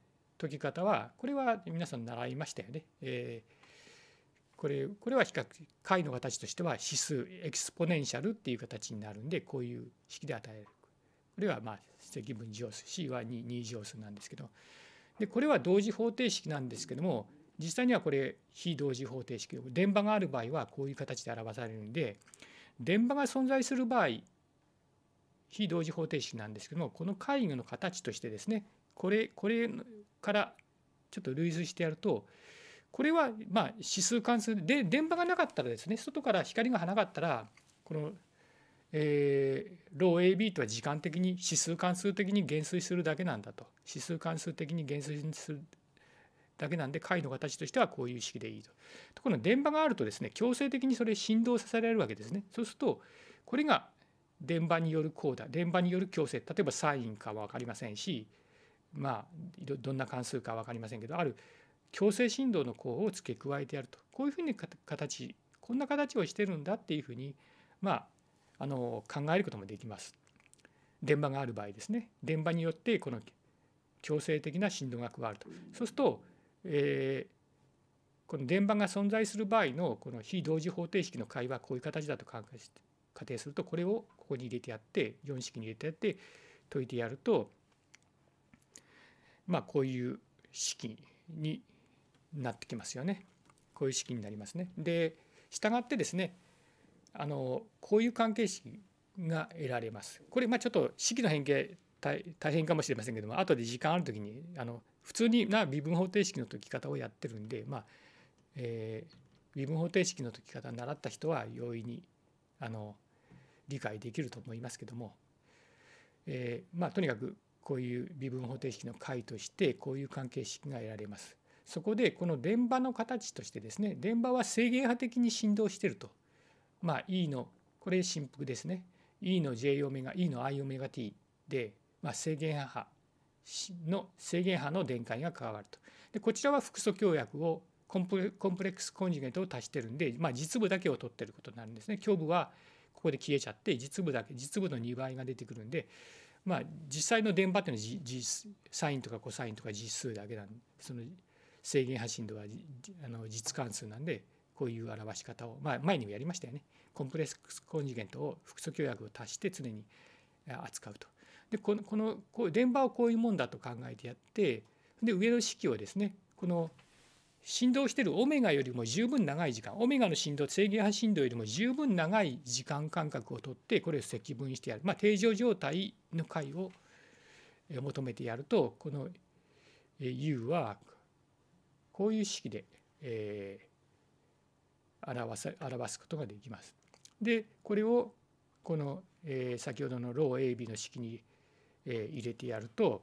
解き方はこれは皆さん習いましたよね。えー、これこれは比較解の形としては指数エクスポネンシャルっていう形になるんでこういう式で与える。これはま積分乗数 C は 2, 2乗数なんですけどでこれは同時方程式なんですけども実際にはこれ非同時方程式電場がある場合はこういう形で表されるんで電場が存在する場合非同時方程式なんですけどもこの介護の形としてですねこれこれからちょっと類推してやるとこれはま指数関数で電波がなかったらですね外から光がなかったらこのえー、ロー AB とは時間的に指数関数的に減衰するだけなんだと指数関数的に減衰するだけなんで解の形としてはこういう式でいいと。とこの電場があるとですね強制的にそれ振動させられるわけですね。そうするとこれが電場によるコー電場による強制例えばサインかは分かりませんしまあどんな関数かは分かりませんけどある強制振動の項を付け加えてやるとこういうふうに形こんな形をしてるんだっていうふうにまああの考えることもできます。電波がある場合ですね電波によってこの強制的な振動が加わるとそうすると、えー、この電波が存在する場合のこの非同時方程式の解はこういう形だと考え仮定するとこれをここに入れてやって4式に入れてやって解いてやるとまあこういう式になってきますよねこういう式になりますね。で従ってですねあのこういう関係式が得られます。これ、まあ、ちょっと式の変形大変かもしれませんけども後で時間ある時にあの普通にな微分方程式の解き方をやってるんで、まあえー、微分方程式の解き方を習った人は容易にあの理解できると思いますけども、えー、まあ、とにかくこういう微分方程式の解としてこういう関係式が得られます。そこでこの電場の形としてですね電場は制限波的に振動してると。まあ、E のこれ振幅ですね E の J オメガ E の I オメガ T で、まあ、制限波の制限波の電解が加わるとでこちらは複素強約をコンプレックスコンジュゲントを足してるんで、まあ、実部だけを取ってることになるんですね胸部はここで消えちゃって実部だけ実部の2倍が出てくるんでまあ、実際の電波っていうのはサインとかコサインとか実数だけなんでその制限波振動はあの実関数なんでこういう表し方を、まあ、前にもやりましたよねコンプレックスコンジゲントを複素協約を足して常に扱うと。でこのこのこう電波をこういうもんだと考えてやってで上の式をですねこの振動してるオメガよりも十分長い時間オメガの振動制限波振動よりも十分長い時間間隔をとってこれを積分してやる、まあ、定常状態の解を求めてやるとこの U はこういう式で、えー、表せ表すことができます。でこれをこの、えー、先ほどのロー AB の式に、えー、入れてやると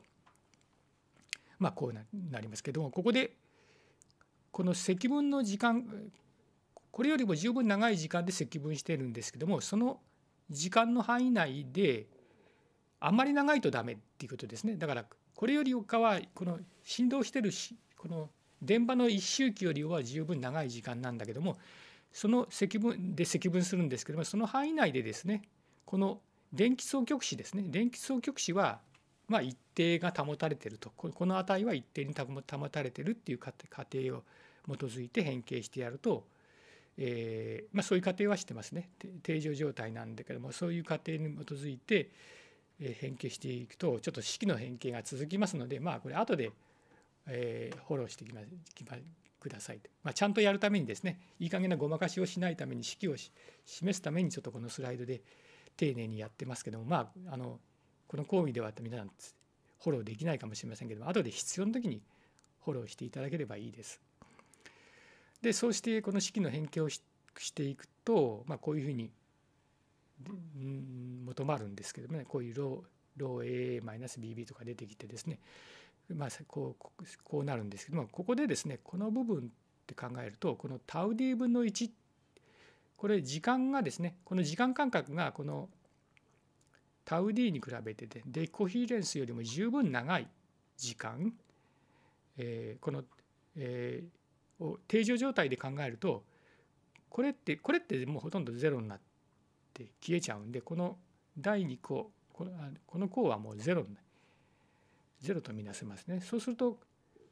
まあこうなりますけどもここでこの積分の時間これよりも十分長い時間で積分してるんですけどもその時間の範囲内であんまり長いとダメっていうことですねだからこれよりかはこの振動してるしこの電波の一周期よりは十分長い時間なんだけどもその積分で積分するんですけどもその範囲内でですねこの電気双極子ですね電気双極子はま一定が保たれてるとこの値は一定に保たれてるっていう過程を基づいて変形してやると、えー、まあ、そういう過程はしてますね定常状態なんだけどもそういう過程に基づいて変形していくとちょっと式の変形が続きますのでまあこれ後で、えー、フォローしていきますくださいと、まあ、ちゃんとやるためにですねいい加減なごまかしをしないために式を示すためにちょっとこのスライドで丁寧にやってますけどもまああのこの講義では皆さんフォローできないかもしれませんけども後で必要の時にフォローしていただければいいです。でそうしてこの式の変形をしていくと、まあ、こういうふうに求まるんですけどもねこういうロー AA-BB とか出てきてですねまあ、こうこうなるんですけどもここでですねこの部分って考えるとこのタウ d 分の1これ時間がですねこの時間間隔がこのタウ d に比べてでデコヒーレンスよりも十分長い時間、えー、この、えー、を定常状態で考えるとこれってこれってもうほとんどゼロになって消えちゃうんでこの第2項この項はもうゼロになるロとみなせますね。そうすると、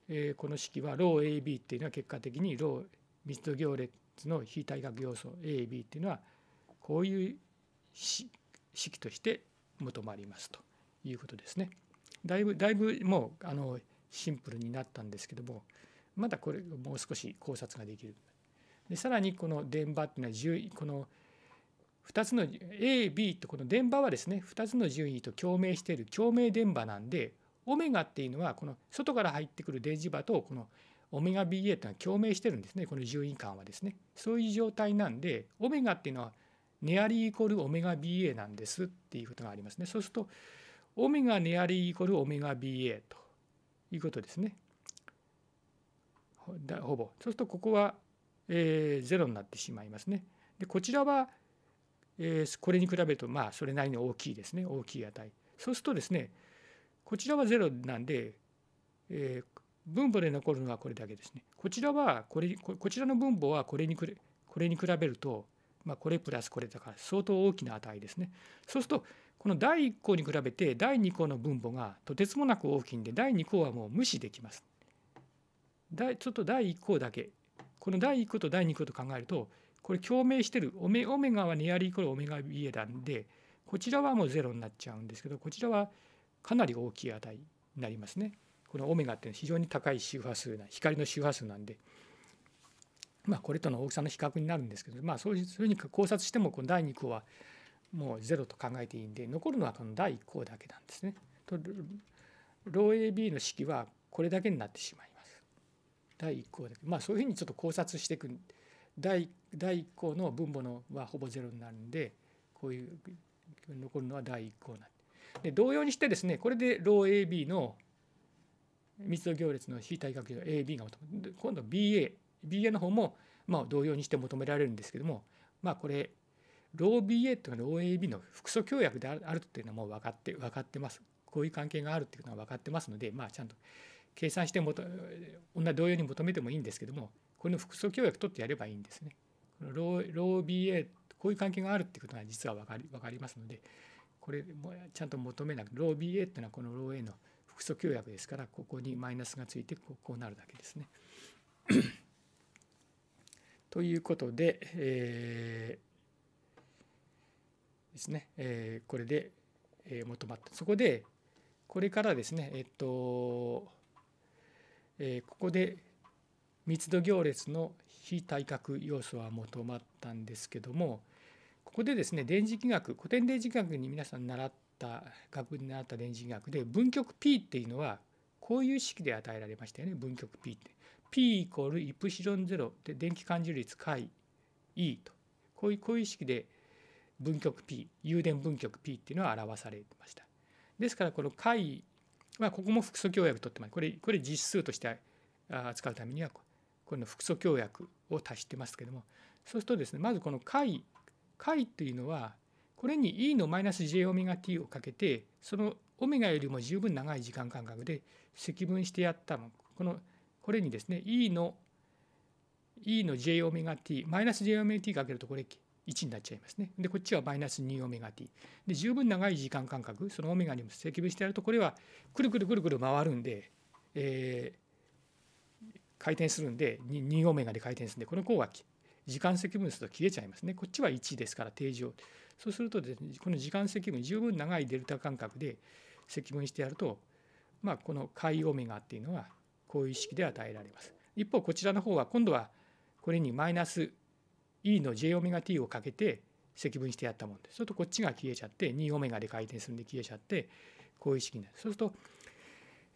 えー、この式はロー AB っていうのは結果的にロー密度行列の非対角要素 AB っていうのはこういう式として求まりますということですね。だいぶだいぶもうあのシンプルになったんですけどもまだこれもう少し考察ができる。でさらにこの電場っていうのはこの2つの AB とこの電場はですね2つの順位と共鳴している共鳴電場なんでオメガっていうのはこの外から入ってくる電磁場とこのオメガ BA っていうのは共鳴してるんですねこの獣医間はですねそういう状態なんでオメガっていうのはネアリーイコールオメガ BA なんですっていうことがありますねそうするとオメガネアリーイコールオメガ BA ということですねほぼそうするとここは、えー、0になってしまいますねでこちらは、えー、これに比べるとまあそれなりに大きいですね大きい値そうするとですねこちらは0なんで、えー、分母で残るのはこれだけですね。こちらはこれこちらの分母はこれにこれに比べると、まあ、これプラスこれだから相当大きな値ですね。そうするとこの第1項に比べて第2項の分母がとてつもなく大きいんで第2項はもう無視できます。だちょっと第1項だけこの第1項と第2項と考えるとこれ共鳴してるオメオメガは2 r イコールオメガ b なんでこちらはもう0になっちゃうんですけどこちらはかなり大きい値になりますね。このオメガっていうのは非常に高い周波数な光の周波数なんで、まあ、これとの大きさの比較になるんですけど、まあ、そういうふうに考察してもこの第2項はもう0と考えていいんで残るのはこの第1項だけなんですね。とロー AB の式はこれだけになってしまいます。第1項だけまあそういうふうにちょっと考察していく第第1項の分母のはほぼ0になるんでこういう残るのは第1項なんです。で同様にしてですねこれでロー AB の密度行列の非対角形の AB が求め今度 BA BA の方もまあ同様にして求められるんですけどもまあこれロー BA というのはロー AB の複素協約であるというのはもう分かって分かってますこういう関係があるというのは分かってますのでまあちゃんと計算しても同同様に求めてもいいんですけどもこれの複素協約取ってやればいいんですね。ロー BA こういう関係があるっていうことが実は分かり分かりますのでこれもちゃんと求めなくてロー BA っていうのはこのロー A の複素協約ですからここにマイナスがついてこうなるだけですね。ということで、えー、ですね、えー、これで、えー、求まったそこでこれからですねえっと、えー、ここで密度行列の非対角要素は求まったんですけどもここでですね電磁気学古典電磁気学に皆さん習った学部に習った電磁気学で分極 P っていうのはこういう式で与えられましたよね分極 P って。P イコールイプシロン0で電気感受率解 E とこういうこういう式で分極 P 誘電分極 P っていうのは表されました。ですからこの解まあ、ここも複素協約とってますこれこれ実数として扱うためにはこの複素協約を足してますけどもそうするとですねまずこの解解というのはこれに e のマイナス j オメガ t をかけてそのオメガよりも十分長い時間間隔で積分してやったのこのこれにですね e の e の j オメガ t マイナス j オメガ t かけるとこれ1になっちゃいますね。でこっちはマイナス2オメガ t で十分長い時間間隔そのオメガにも積分してやるとこれはくるくるくるくる回るんで、えー、回転するんで 2, 2オメガで回転するんでこの項は時間積分すると切れちゃいますね。こっちは1ですから定常。そうするとですね、この時間積分、十分長いデルタ間隔で積分してやると、まあ、この解オメガっていうのは、こういう式で与えられます。一方、こちらの方は、今度はこれにマイナス E の j オメガ t をかけて積分してやったもんです。それすると、こっちが消えちゃって、2オメガで回転するんで消えちゃって、こういう式になる。そうすると、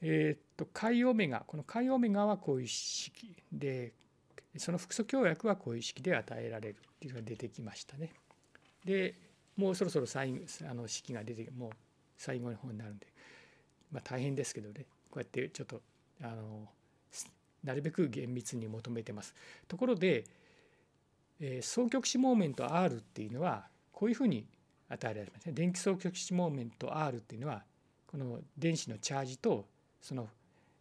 えー、っと、解オメガ、この解オメガはこういう式で、その複素教約はこういう式で与えられるっていうのが出てきましたね。でもうそろそろ最後あの式が出てもう最後の方になるんで、まあ、大変ですけどねこうやってちょっとあのなるべく厳密に求めてます。ところで、えー、双極子モーメント R っていうのはこういうふうに与えられますね。電気双極子モーメント R っていうのはこの電子のチャージとその、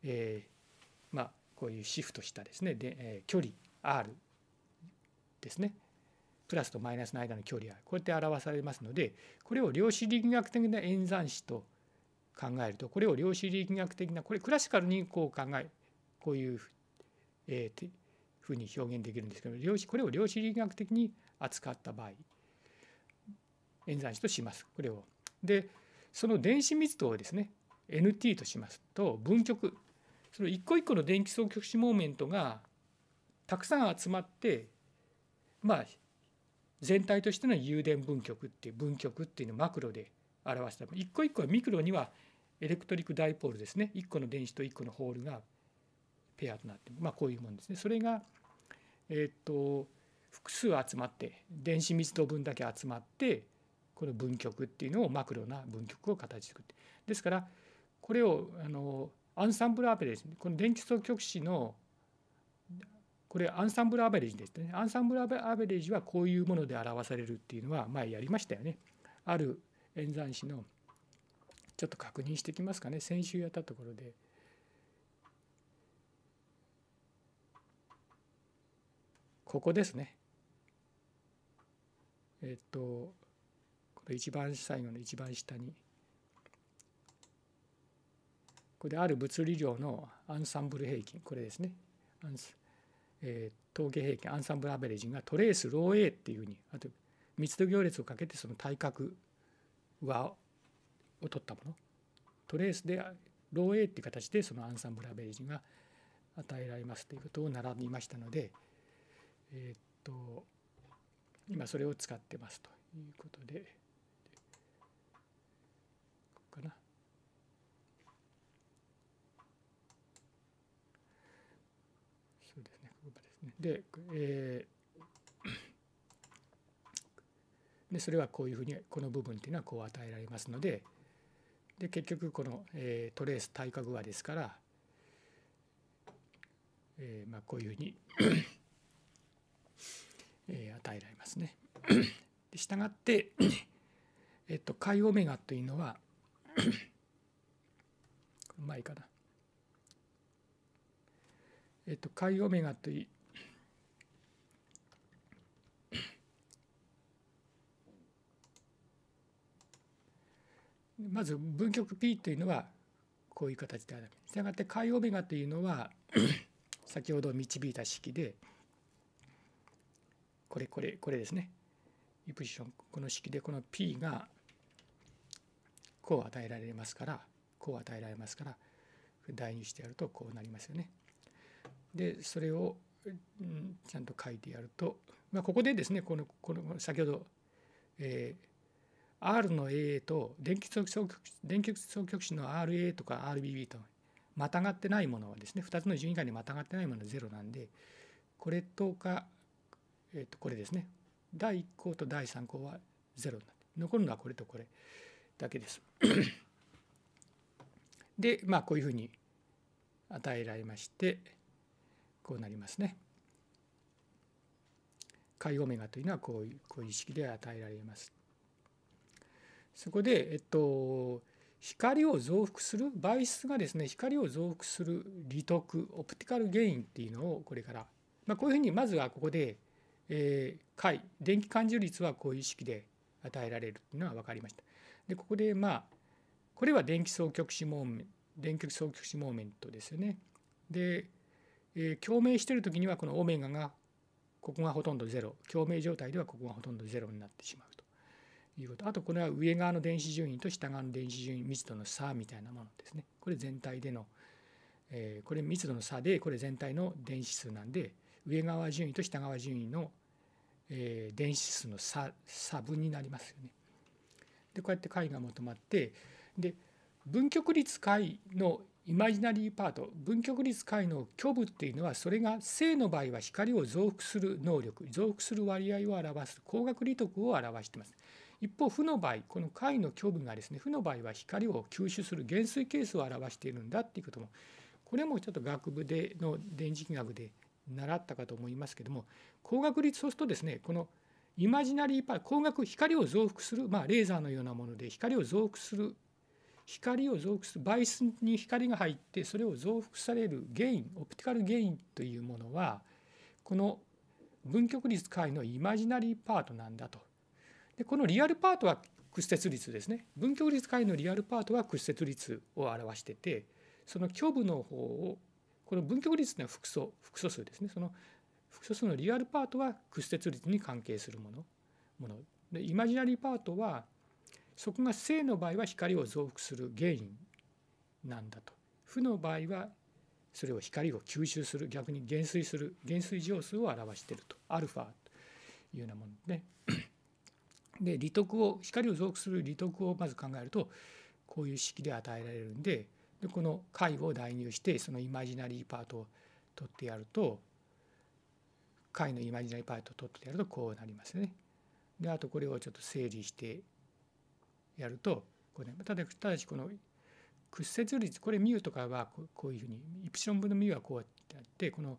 えー、まあこういうシフトしたですねで、えー、距離 r ですねプラスとマイナスの間の距離 r こうやって表されますのでこれを量子力学的な演算子と考えるとこれを量子力学的なこれクラシカルにこう考えこういうふ,、えー、ふうに表現できるんですけど量子これを量子力学的に扱った場合演算子としますこれを。でその電子密度をですね NT としますと分極その一個一個の電気双極子モーメントがたくさん集まってまあ全体としての誘電分極っていう分極っていうのをマクロで表した一個一個はミクロにはエレクトリックダイポールですね1個の電子と1個のホールがペアとなってまあこういうもんですねそれがえっと複数集まって電子密度分だけ集まってこの分極っていうのをマクロな分極を形作ってですからこれをあのアンサンブルアベレージこの電気素極子のこれアンサンブルアベレージですねアンサンブルアベレージはこういうもので表されるっていうのは前やりましたよねある演算子のちょっと確認してきますかね先週やったところで。ここですね。えっとこの一番最後の一番下に。こである物理量のアンサンブル平均これですねアえ統計平均アンサンブルアベレージがトレースロー A っていうふうにあと密度行列をかけてその対角和を取ったものトレースでロー A っていう形でそのアンサンブルアベレージが与えられますということを並びましたのでえっと今それを使ってますということでここかな。で、えー、でそれはこういうふうにこの部分っていうのはこう与えられますのでで結局この、えー、トレース対角和ですから、えー、まあ、こういうふうに えー、与えられますね。で従って、えっと、カイオメガというのは こまいかな。えっと、カイオメガというまず分極 P というのはこういう形であるしたがって解オメガというのは 先ほど導いた式でこれこれこれですねイプションこの式でこの P がこう与えられますからこう与えられますから代入してやるとこうなりますよね。でそれをちゃんと書いてやると、まあ、ここでですねこのこの先ほど、えー R の AA と電気送極電極子の RA とか RBB とまたがってないものはですね2つの順以下にまたがってないものは0なんでこれとか、えー、とこれですね第1項と第3項は0になって残るのはこれとこれだけです。でまあこういうふうに与えられましてこうなりますね。解オメガというのはこういうこういう式で与えられます。そこで、えっと、光を増幅する媒質がですね光を増幅する利得オプティカルゲインっていうのをこれから、まあ、こういうふうにまずはここで、えー、解電気感受率はこういう式で与えられるっていうのは分かりました。でここでまあこれは電気双極子モーメン電極双極子モーメントですよね。で、えー、共鳴してる時にはこのオメガがここがほとんどゼロ、共鳴状態ではここがほとんどゼロになってしまういうことあとこれは上側の電子順位と下側の電子順位密度の差みたいなものですねこれ全体での、えこれ密度の差でこれ全体の電子数なんで上側順位と下側順位の、え電子数の差差分になりますよね。でこうやって解が求まってで分極率解のイマジナリーパート分極率解の虚部っていうのはそれが正の場合は光を増幅する能力増幅する割合を表す光学利得を表しています。一方負の場合この解の虚部がですね負の場合は光を吸収する減衰係数を表しているんだっていうこともこれもちょっと学部での電磁気学で習ったかと思いますけども光学率そうするとですねこのイマジナリーパー光学光を増幅する、まあ、レーザーのようなもので光を増幅する光を増幅する倍数に光が入ってそれを増幅されるゲインオプティカルゲインというものはこの分極率解のイマジナリーパートなんだとでこのリアルパートは屈折率ですね分教率解のリアルパートは屈折率を表しててその虚部の方をこの分教率の複素複素数ですねその複素数のリアルパートは屈折率に関係するものものでイマジナリーパートはそこが正の場合は光を増幅する原因なんだと負の場合はそれを光を吸収する逆に減衰する減衰乗数を表しているとアルファというようなもので、で利得を光を増幅する利得をまず考えるとこういう式で与えられるんででこの解を代入してそのイマジナリーパートを取ってやると解のイマジナリーパートを取ってやるとこうなりますね。であとこれをちょっと整理してやるとこね、ただただしこの屈折率これミュとかはこういうふうにイプシロン分のミュはこうやってこの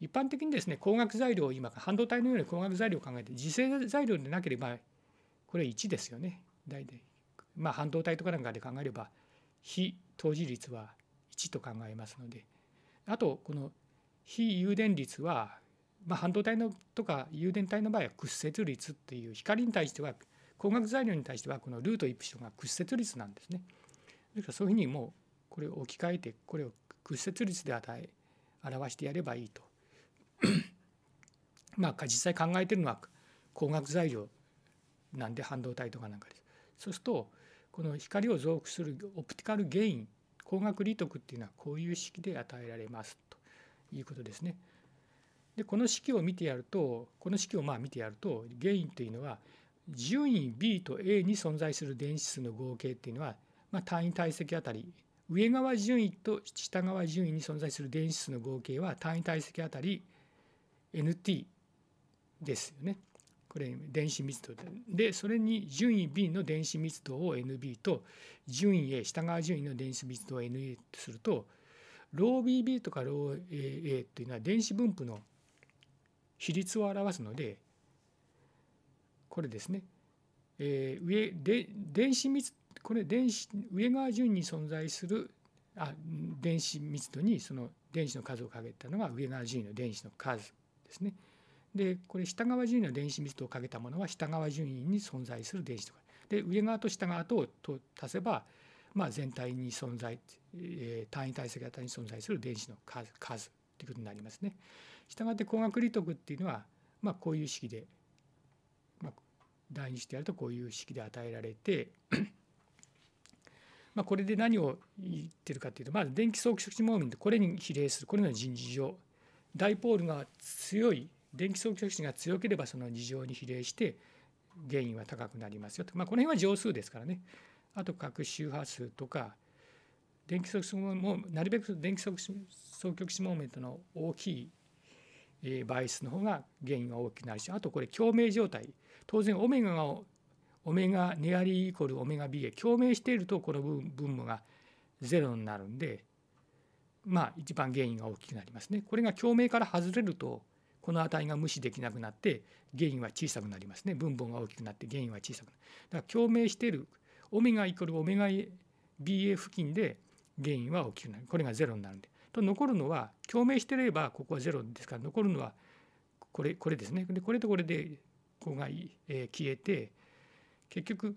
一般的にですね光学材料を今半導体のように光学材料を考えて磁性材料でなければこれ1ですよね大体。まあ半導体とかなんかで考えれば非投資率は1と考えますのであとこの非誘電率は、まあ、半導体のとか誘電体の場合は屈折率っていう光に対しては光学材料に対してはこのルートイプションが屈折率なんですね。ですからそういうふうにもうこれを置き換えてこれを屈折率で与え表してやればいいと まあ実際考えてるのは光学材料なんで半導体とかなんかです。そうするとこの光を増幅するオプティカルゲイン光学利得っていうのはこういう式で与えられますということですね。でこの式を見てやるとこの式をまあ見てやるとゲインというのは順位 B と A に存在する電子数の合計っていうのは、まあ、単位体積あたり上側順位と下側順位に存在する電子数の合計は単位体積あたり NT ですよね。これ電子密度ででそれに順位 B の電子密度を NB と順位 A 下側順位の電子密度を NA とするとロー BB とかロー AA というのは電子分布の比率を表すのでこれですね、えー、上で電子密これ電子上側順位に存在するあ電子密度にその電子の数をかけたのが上側順位の電子の数ですね。でこれ下側順位の電子密度をかけたものは下側順位に存在する電子とかで上側と下側とを足せば、まあ、全体に存在、えー、単位体積型に存在する電子の数数ていうことになりますね。したがって光学利得っていうのは、まあ、こういう式で、まあ、代入してやるとこういう式で与えられて まあこれで何を言ってるかというとまず電気双極子モーミングこれに比例するこれの人事上ダイポールが強い電気送極子が強ければその二乗に比例して原因は高くなりますよと、まあ、この辺は乗数ですからねあと各周波数とか電気送極子もなるべく電気送極子モーメントの大きい倍数の方が原因は大きくなるしあとこれ共鳴状態当然オメガがオメガネアリーイコールオメガ B へ共鳴しているとこの分母が0になるんでまあ一番原因が大きくなりますね。これが共鳴から外れるとこの値が無視できなくなって原因は小さくなりますね分母が大きくなって原因は小さくなるだから共鳴しているオメガイコールオメガ BA 付近で原因は大きくなるこれが0になるんでと残るのは共鳴してればここは0ですから残るのはこれこれですねでこれとこれでここが、えー、消えて結局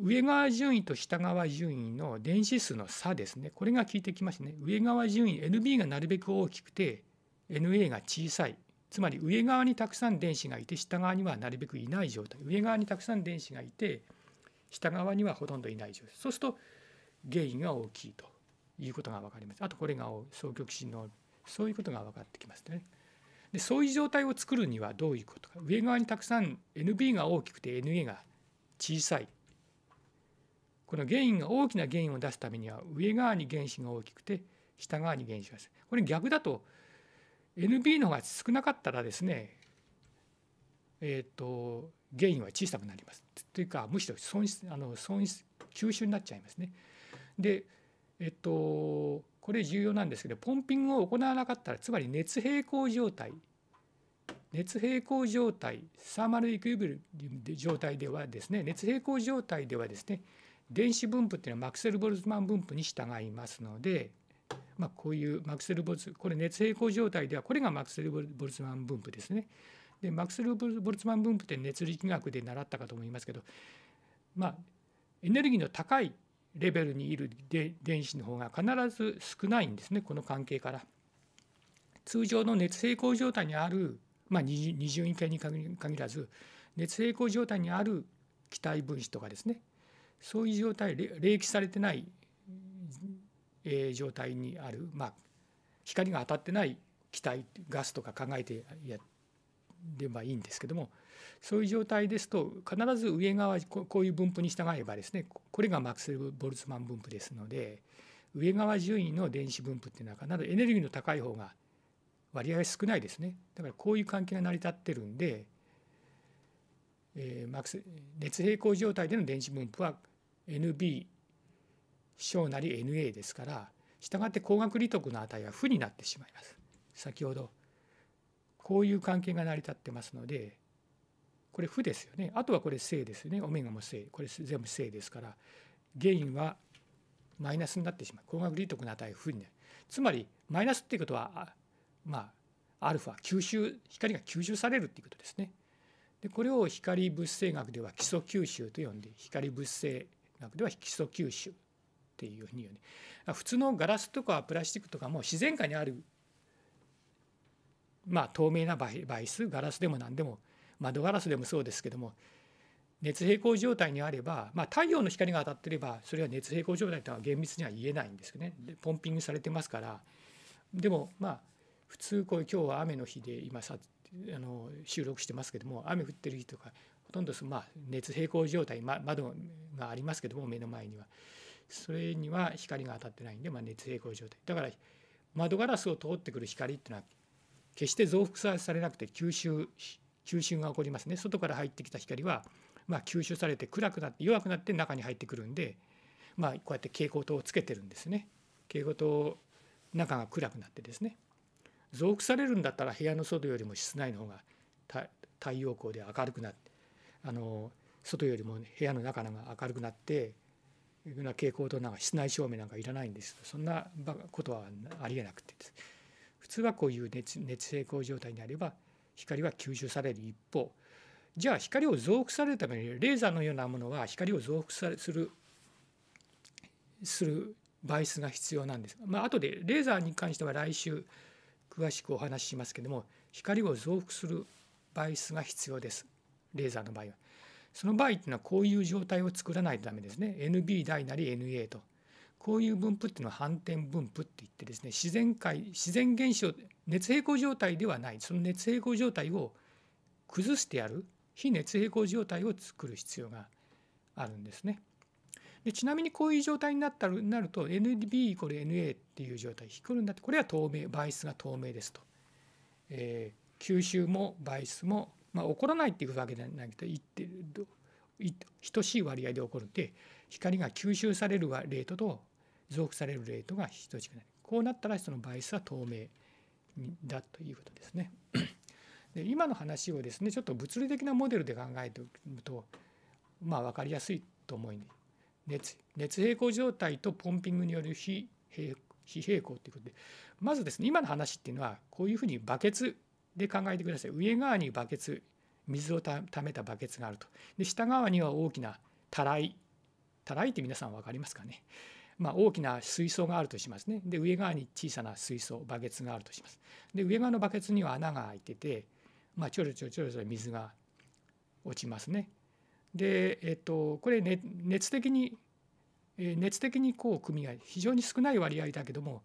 上側順位と下側順位の電子数の差ですねこれが効いてきますね上側順位 NB がなるべく大きくて NA が小さいつまり上側にたくさん電子がいて下側にはなるべくいない状態上側にたくさん電子がいて下側にはほとんどいない状態そうすると原因が大きいということが分かりますあとこれが双極心のそういうことが分かってきますねでそういう状態を作るにはどういうことか上側にたくさん NB が大きくて NA が小さいこの原因が大きな原因を出すためには上側に原子が大きくて下側に原子が小さいこれ逆だと NB の方が少なかったらですねえっ、ー、と原因は小さくなりますというかむしろ損失あの損失吸収になっちゃいますね。でえっとこれ重要なんですけどポンピングを行わなかったらつまり熱平衡状態熱平衡状態サーマルイクイブル状態ではですね熱平衡状態ではですね電子分布っていうのはマクセル・ボルツマン分布に従いますのでまあ、こういうマクセル・ボルツこれ熱平衡状態ではこれがマクセル・ボルツマン分布ですね。でマクセル・ボルツマン分布って熱力学で習ったかと思いますけど、まあ、エネルギーの高いレベルにいる電子の方が必ず少ないんですねこの関係から。通常の熱平衡状態にある、まあ、二重位系に限らず熱平衡状態にある気体分子とかですねそういう状態冷気されてないえー、状態にある、まあ、光が当たってない気体ガスとか考えてやればいいんですけどもそういう状態ですと必ず上側こういう分布に従えばですねこれがマックス・ボルツマン分布ですので上側順位の電子分布っていうのは必ずエネルギーの高い方が割合少ないですねだからこういう関係が成り立ってるんで、えー、マックス熱平衡状態での電子分布は NB 小なり NA ですからしたがって光学利得の値は負になってしまいます。先ほどこういう関係が成り立ってますのでこれ負ですよねあとはこれ正ですよねオメガも正これ全部正ですから原因はマイナスになってしまう光学利得の値は負になるつまりマイナスっていうことはまあアルファ吸収光が吸収されるっていうことですね。でこれを光物性学では基礎吸収と呼んで光物性学では基礎吸収っていうふうに言うね普通のガラスとかプラスチックとかも自然界にあるまあ透明な倍数ガラスでも何でも窓ガラスでもそうですけども熱平衡状態にあれば、まあ、太陽の光が当たってればそれは熱平衡状態とは厳密には言えないんですけどねポンピングされてますからでもまあ普通こう今日は雨の日で今さあの収録してますけども雨降ってる日とかほとんどまあ熱平衡状態、窓がありますけども目の前にはそれには光が当たってないんで、まあ、熱平衡状態だから窓ガラスを通ってくる光っていうのは決して増幅されなくて吸収吸収が起こりますね外から入ってきた光は、まあ、吸収されて暗くなって弱くなって中に入ってくるんで、まあ、こうやって蛍光灯をつけてるんですね蛍光灯中が暗くなってですね増幅されるんだったら部屋の外よりも室内の方が太陽光で明るくなってあの外よりも部屋の中が明るくなっていうな蛍光灯なんか室内照明なんかいらないんですけどそんなことはありえなくて普通はこういう熱熱成功状態にあれば光は吸収される一方じゃあ光を増幅されるためにレーザーのようなものは光を増幅するする倍数が必要なんです。まあ後でレーザーに関しては来週詳しくお話ししますけども光を増幅する倍数が必要ですレーザーの場合は。その場合っていうのはこういう状態を作らないとダメですね。NB 大なり NA と。こういう分布っていうのは反転分布って言ってですね自然界自然現象熱平衡状態ではないその熱平衡状態を崩してやる非熱平衡状態を作る必要があるんですね。でちなみにこういう状態になったなると NB イコール NA っていう状態イくーんだってこれは透明倍質が透明ですと、えー、吸収も倍数もまあ、起こらないっていうわけじゃないけど等しい割合で起こるんで光が吸収されるレートと増幅されるレートが等しくなるこうなったらその倍数は透明だということですね。で今の話をですねちょっと物理的なモデルで考えておくとまあ分かりやすいと思いね熱熱平衡状態とポンピングによる非平衡非平衡ということでまずですね今の話っていうのはこういうふうにバケツで考えてください上側にバケツ水をためたバケツがあるとで下側には大きなたらいたらいって皆さん分かりますかね、まあ、大きな水槽があるとしますねで上側に小さな水槽バケツがあるとしますで上側のバケツには穴が開いてて、まあ、ちょろちょろちょろちょろ水が落ちますねで、えっと、これ、ね、熱的に熱的にこう組み合い非常に少ない割合だけども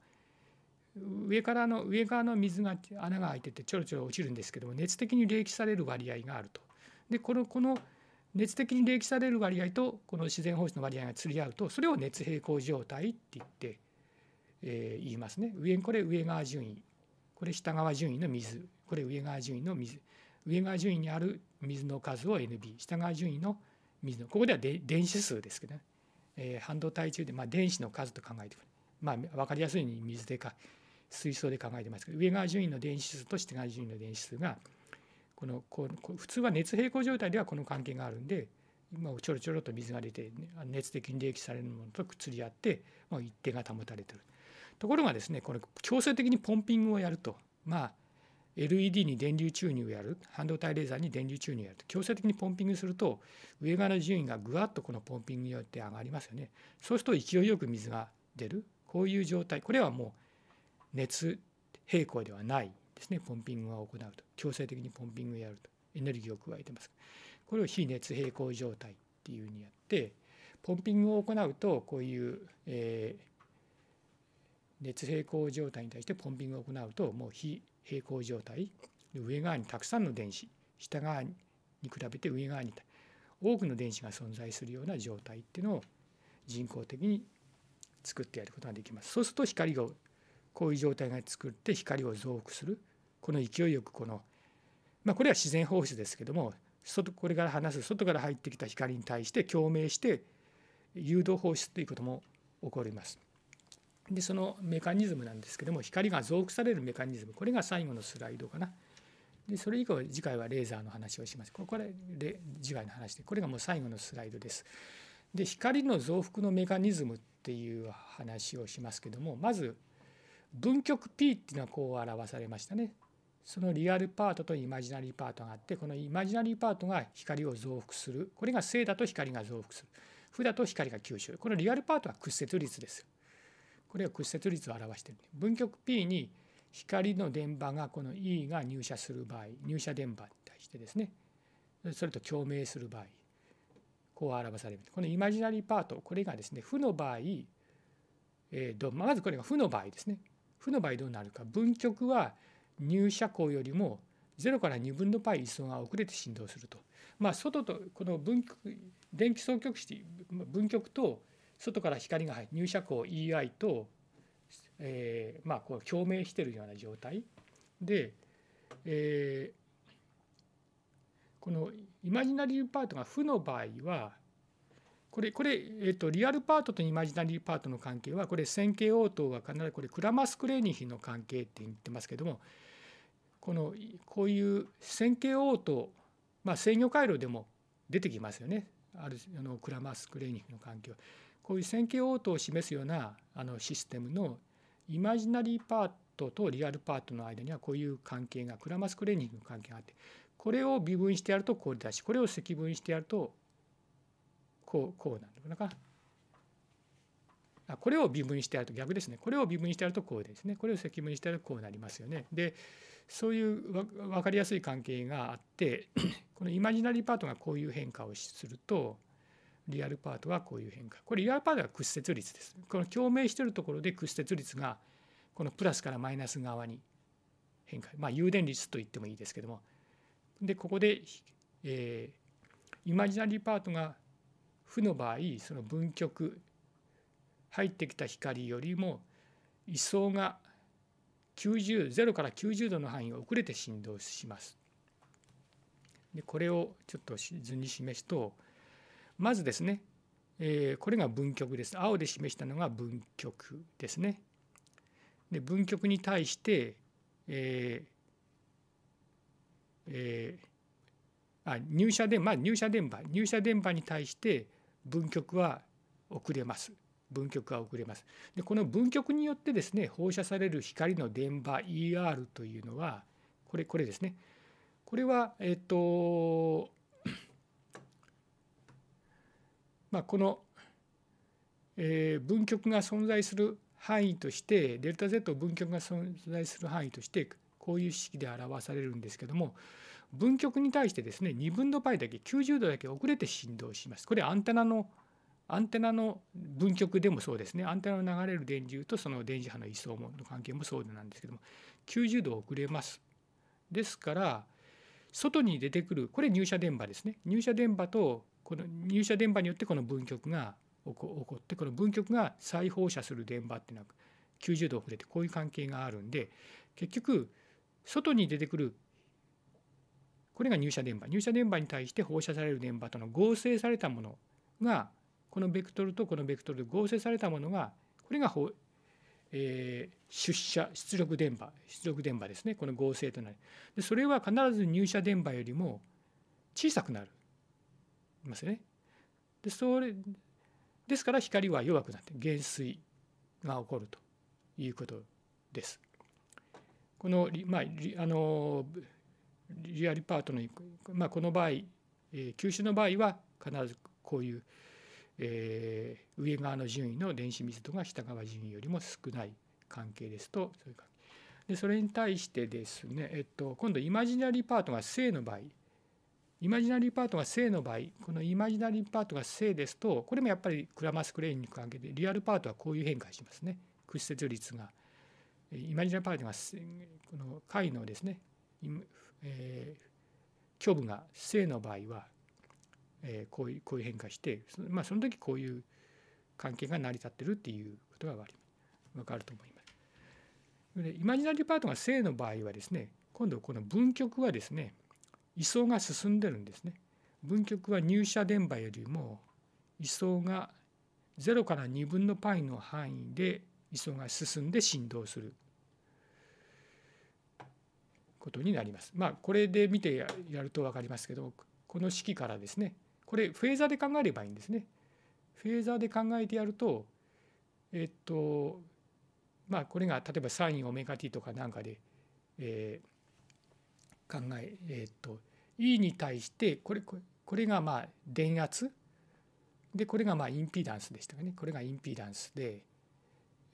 上からの上側の水が穴が開いててちょろちょろ落ちるんですけども熱的に冷気される割合があると。でこのこの熱的に冷気される割合とこの自然放出の割合が釣り合うとそれを熱平衡状態って言って、えー、言いますね。上これ上側順位これ下側順位の水これ上側順位の水上側順位にある水の数を NB 下側順位の水のここではで電子数ですけどね、えー、半導体中で、まあ、電子の数と考えてくまあ、分かりやすいように水でか水槽で考えてますけど上側順位の電子数と下側順位の電子数がこのこう普通は熱平衡状態ではこの関係があるんで、まあ、ちょろちょろと水が出て熱的に冷気されるものとくっつり合って、まあ、一定が保たれてるところがですねこれ強制的にポンピングをやるとまあ LED に電流注入をやる半導体レーザーに電流注入をやると強制的にポンピングすると上側の順位がぐわっとこのポンピングによって上がりますよねそうすると勢いよく水が出るこういう状態これはもう熱平衡ではないですねポンピングを行うと強制的にポンピングをやるとエネルギーを加えてますこれを非熱平衡状態っていうふうにやってポンピングを行うとこういう、えー、熱平衡状態に対してポンピングを行うともう非平衡状態上側にたくさんの電子下側に比べて上側に多くの電子が存在するような状態っていうのを人工的に作ってやることができます。そうすると光がこういう状態が作って光を増幅するこの勢いよくこの、まあ、これは自然放出ですけども外これから話す外から入ってきた光に対して共鳴して誘導放出ということも起こります。でそのメカニズムなんですけども光が増幅されるメカニズムこれが最後のスライドかな。でそれ以降次回はレーザーの話をします。これで次回の話でこれがもう最後のスライドです。で光の増幅のメカニズムっていう話をしますけどもまず分極 P っていうのはこう表されましたね。そのリアルパートとイマジナリーパートがあってこのイマジナリーパートが光を増幅するこれが正だと光が増幅する負だと光が吸収このリアルパートは屈折率ですこれは屈折率を表している分極 P に光の電波がこの E が入射する場合入射電波に対してですねそれと共鳴する場合こう表されるこのイマジナリーパートこれがですね負の場合えー、まずこれが負の場合ですね負の場合どうなるか分極は入射光よりも0から2分の π 位相が遅れて振動すると。まあ、外とこの分極電気双極子分極と外から光が入入射光 EI と、えー、まあこう共鳴しているような状態で、えー、このイマジナリーパートが負の場合はこれこれ、えっと、リアルパートとイマジナリーパートの関係はこれ線形応答は必ずこれクラマスクレーニヒの関係って言ってますけどもこのこういう線形応答、まあ、制御回路でも出てきますよねあるあのクラマスクレーニヒの関係は。こういう線形応答を示すようなあのシステムのイマジナリーパートとリアルパートの間にはこういう関係がクラマスクレーニンの関係があってこれを微分してやるとこれだしこれを積分してやるとこうこうなるのかな。あこれを微分してやると逆ですねこれを微分してやるとこうですねこれを積分してやるとこうなりますよね。でそういう分かりやすい関係があって このイマジナリーパートがこういう変化をするとリアルパートはこういう変化これリアルパートは屈折率です。この共鳴しているところで屈折率がこのプラスからマイナス側に変化まあ誘電率と言ってもいいですけどもでここで、えー、イマジナリーパートが負の場合その分極入ってきた光よりも位相が90 0から90度の範囲を遅れて振動します。でこれをちょっと図に示すとまずですね、えー、これが分極です青で示したのが分極ですね。で分極に対して、えーえー、あ入射電まあ入射電波入射電波に対して文局は遅れます。分局は遅れます。でこの分局によってですね放射される光の電波 ER というのはこれこれですね。これはえっと まあこの、えー、分局が存在する範囲としてデルタ Z 分極が存在する範囲としてこういう式で表されるんですけども分極に対してですね2分の π だけ90度だけ遅れて振動します。これアンテナのアンテナの分極でもそうですねアンテナの流れる電流とその電磁波の位相の関係もそうなんですけども90度遅れます。ですから外に出てくるこれ入射電波ですね入射電波とこの入射電波によってこの分極が起こってこの分極が再放射する電波っていうのは90度遅れてこういう関係があるんで結局外に出てくるこれが入射電波入射電波に対して放射される電波との合成されたものがこのベクトルとこのベクトルで合成されたものがこれが、えー、出射出力電波出力電波ですねこの合成となるでそれは必ず入射電波よりも小さくなるますねでそれですから光は弱くなって減衰が起こるということです。この、まあ、あのリアルパートの、まあ、この場合、えー、球種の場合は必ずこういう、えー、上側の順位の電子密度が下側順位よりも少ない関係ですとそういうでそれに対してですね、えっと、今度イマジナリーパートが正の場合イマジナリーパートが正の場合このイマジナリーパートが正ですとこれもやっぱりクラマスクレーンに関係でリアルパートはこういう変化しますね屈折率がイマジナリーパートがこの解のですねえー、胸部が正の場合は、えー、こういうこういう変化して、まあ、その時こういう関係が成り立ってるっていうことが分かると思います。でイマジナリーパートが正の場合はですね今度この分極はですね位相が進んでるんですね。分極は入射電波よりも位相が0から2分の π の範囲で位相が進んで振動することになります。まあ、これで見てやると分かりますけどこの式からですねこれフェーザーで考えればいいんですね。フェーザーで考えてやるとえっとまあこれが例えばサインオメガ t とかなんかで、えー、考ええー、っと E に対してこれこれがまあ電圧でこれがまあインピーダンスでしたかねこれがインピーダンスで,、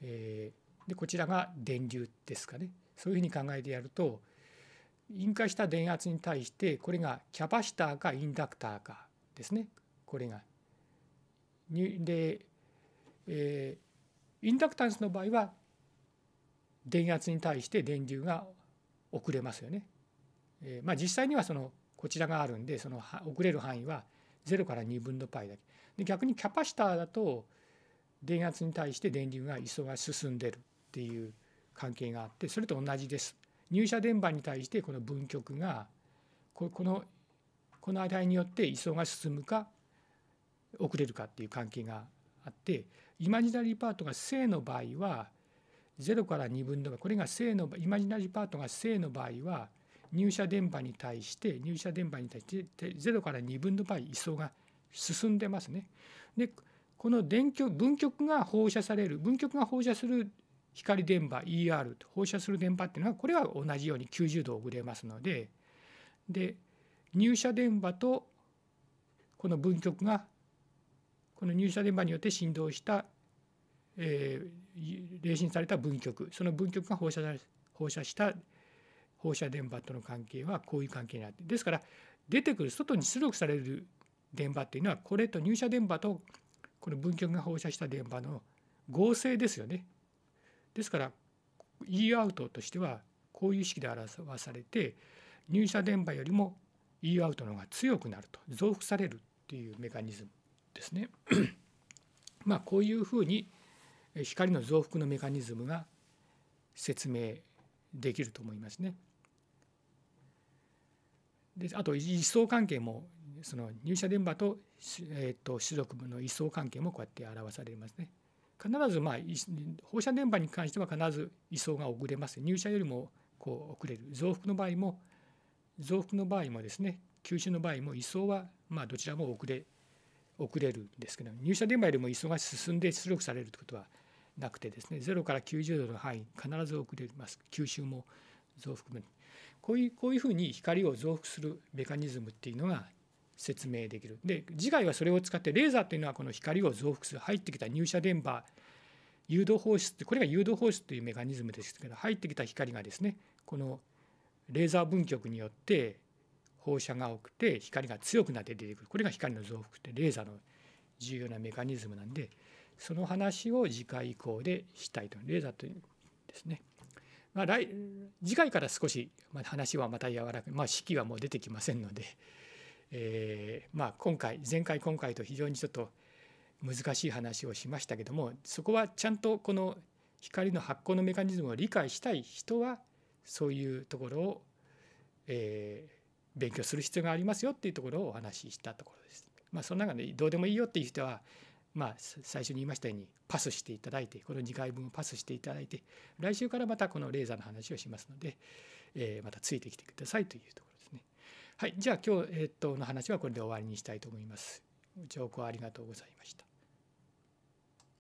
えー、でこちらが電流ですかねそういうふうに考えてやると、引火した電圧に対してこれがキャパシターかインダクターかですねこれが。で、えー、インダクタンスの場合は電圧に対して電流が遅れますよね。えー、まあ、実際にはそのこちらがあるんでその遅れる範囲は0から2分の π だけ。で逆にキャパシターだと電圧に対して電流がいそが進んでるっていう関係があってそれと同じです。入社電波に対してこの分局がこのこの値によって位相が進むか遅れるかっていう関係があってイマジナリーパートが正の場合は0から2分の倍これが正のイマジナリーパートが正の場合は入射電波に対して入射電波に対して0から2分の場合位相が進んでますね。でこの電極分極が放射される分極が放射する光電波 ER と放射する電波っていうのはこれは同じように90度遅れますのでで入射電波とこの分極がこの入射電波によって振動した、えー、冷信された分極その分極が放射放射した放射電波との関係はこういう関係になってですから出てくる外に出力される電波っていうのはこれと入射電波とこの分極が放射した電波の合成ですよねですから E アウトとしてはこういう式で表されて入射電波よりも E アウトの方が強くなると増幅されるっていうメカニズムですね。まあこういうふうに光の増幅のメカニズムが説明できると思いますね。であと位相関係もその入射電波と,、えー、と種族部の位相関係もこうやって表されますね。必ず、まあ、放射電波に関しては必ず移送が遅れます。入射よりもこう遅れる。増幅の場合も、増幅の場合もですね、吸収の場合も移送は、まあ、どちらも遅れ、遅れるんですけど、入射電波よりも移送が進んで出力されるということはなくてですね、0から90度の範囲、必ず遅れます。吸収も増幅も。こういうこういうふうに光を増幅するメカニズムっていうのが説明できるで次回はそれを使ってレーザーというのはこの光を増幅する入ってきた入射電波誘導放出ってこれが誘導放出というメカニズムですけど入ってきた光がですねこのレーザー分極によって放射が多くて光が強くなって出てくるこれが光の増幅ってレーザーの重要なメカニズムなんでその話を次回以降でしたいとレーザーというですね。まあ、来次回から少し話はまた柔らかい、まあ、式はもう出てきませんのでえー、まあ、今回前回今回と非常にちょっと難しい話をしましたけどもそこはちゃんとこの光の発光のメカニズムを理解したい人はそういうところを、えー、勉強する必要がありますよっていうところをお話ししたところです。まあ、その中でどうでもいいよっていう人は、まあ、最初に言いましたようにパスしていただいてこの2回分をパスしていただいて来週からまたこのレーザーの話をしますので、えー、またついてきてくださいというところはい、じゃあ今日、えっと、の話はこれで終わりにしたいと思います。上皇ありがとうございました。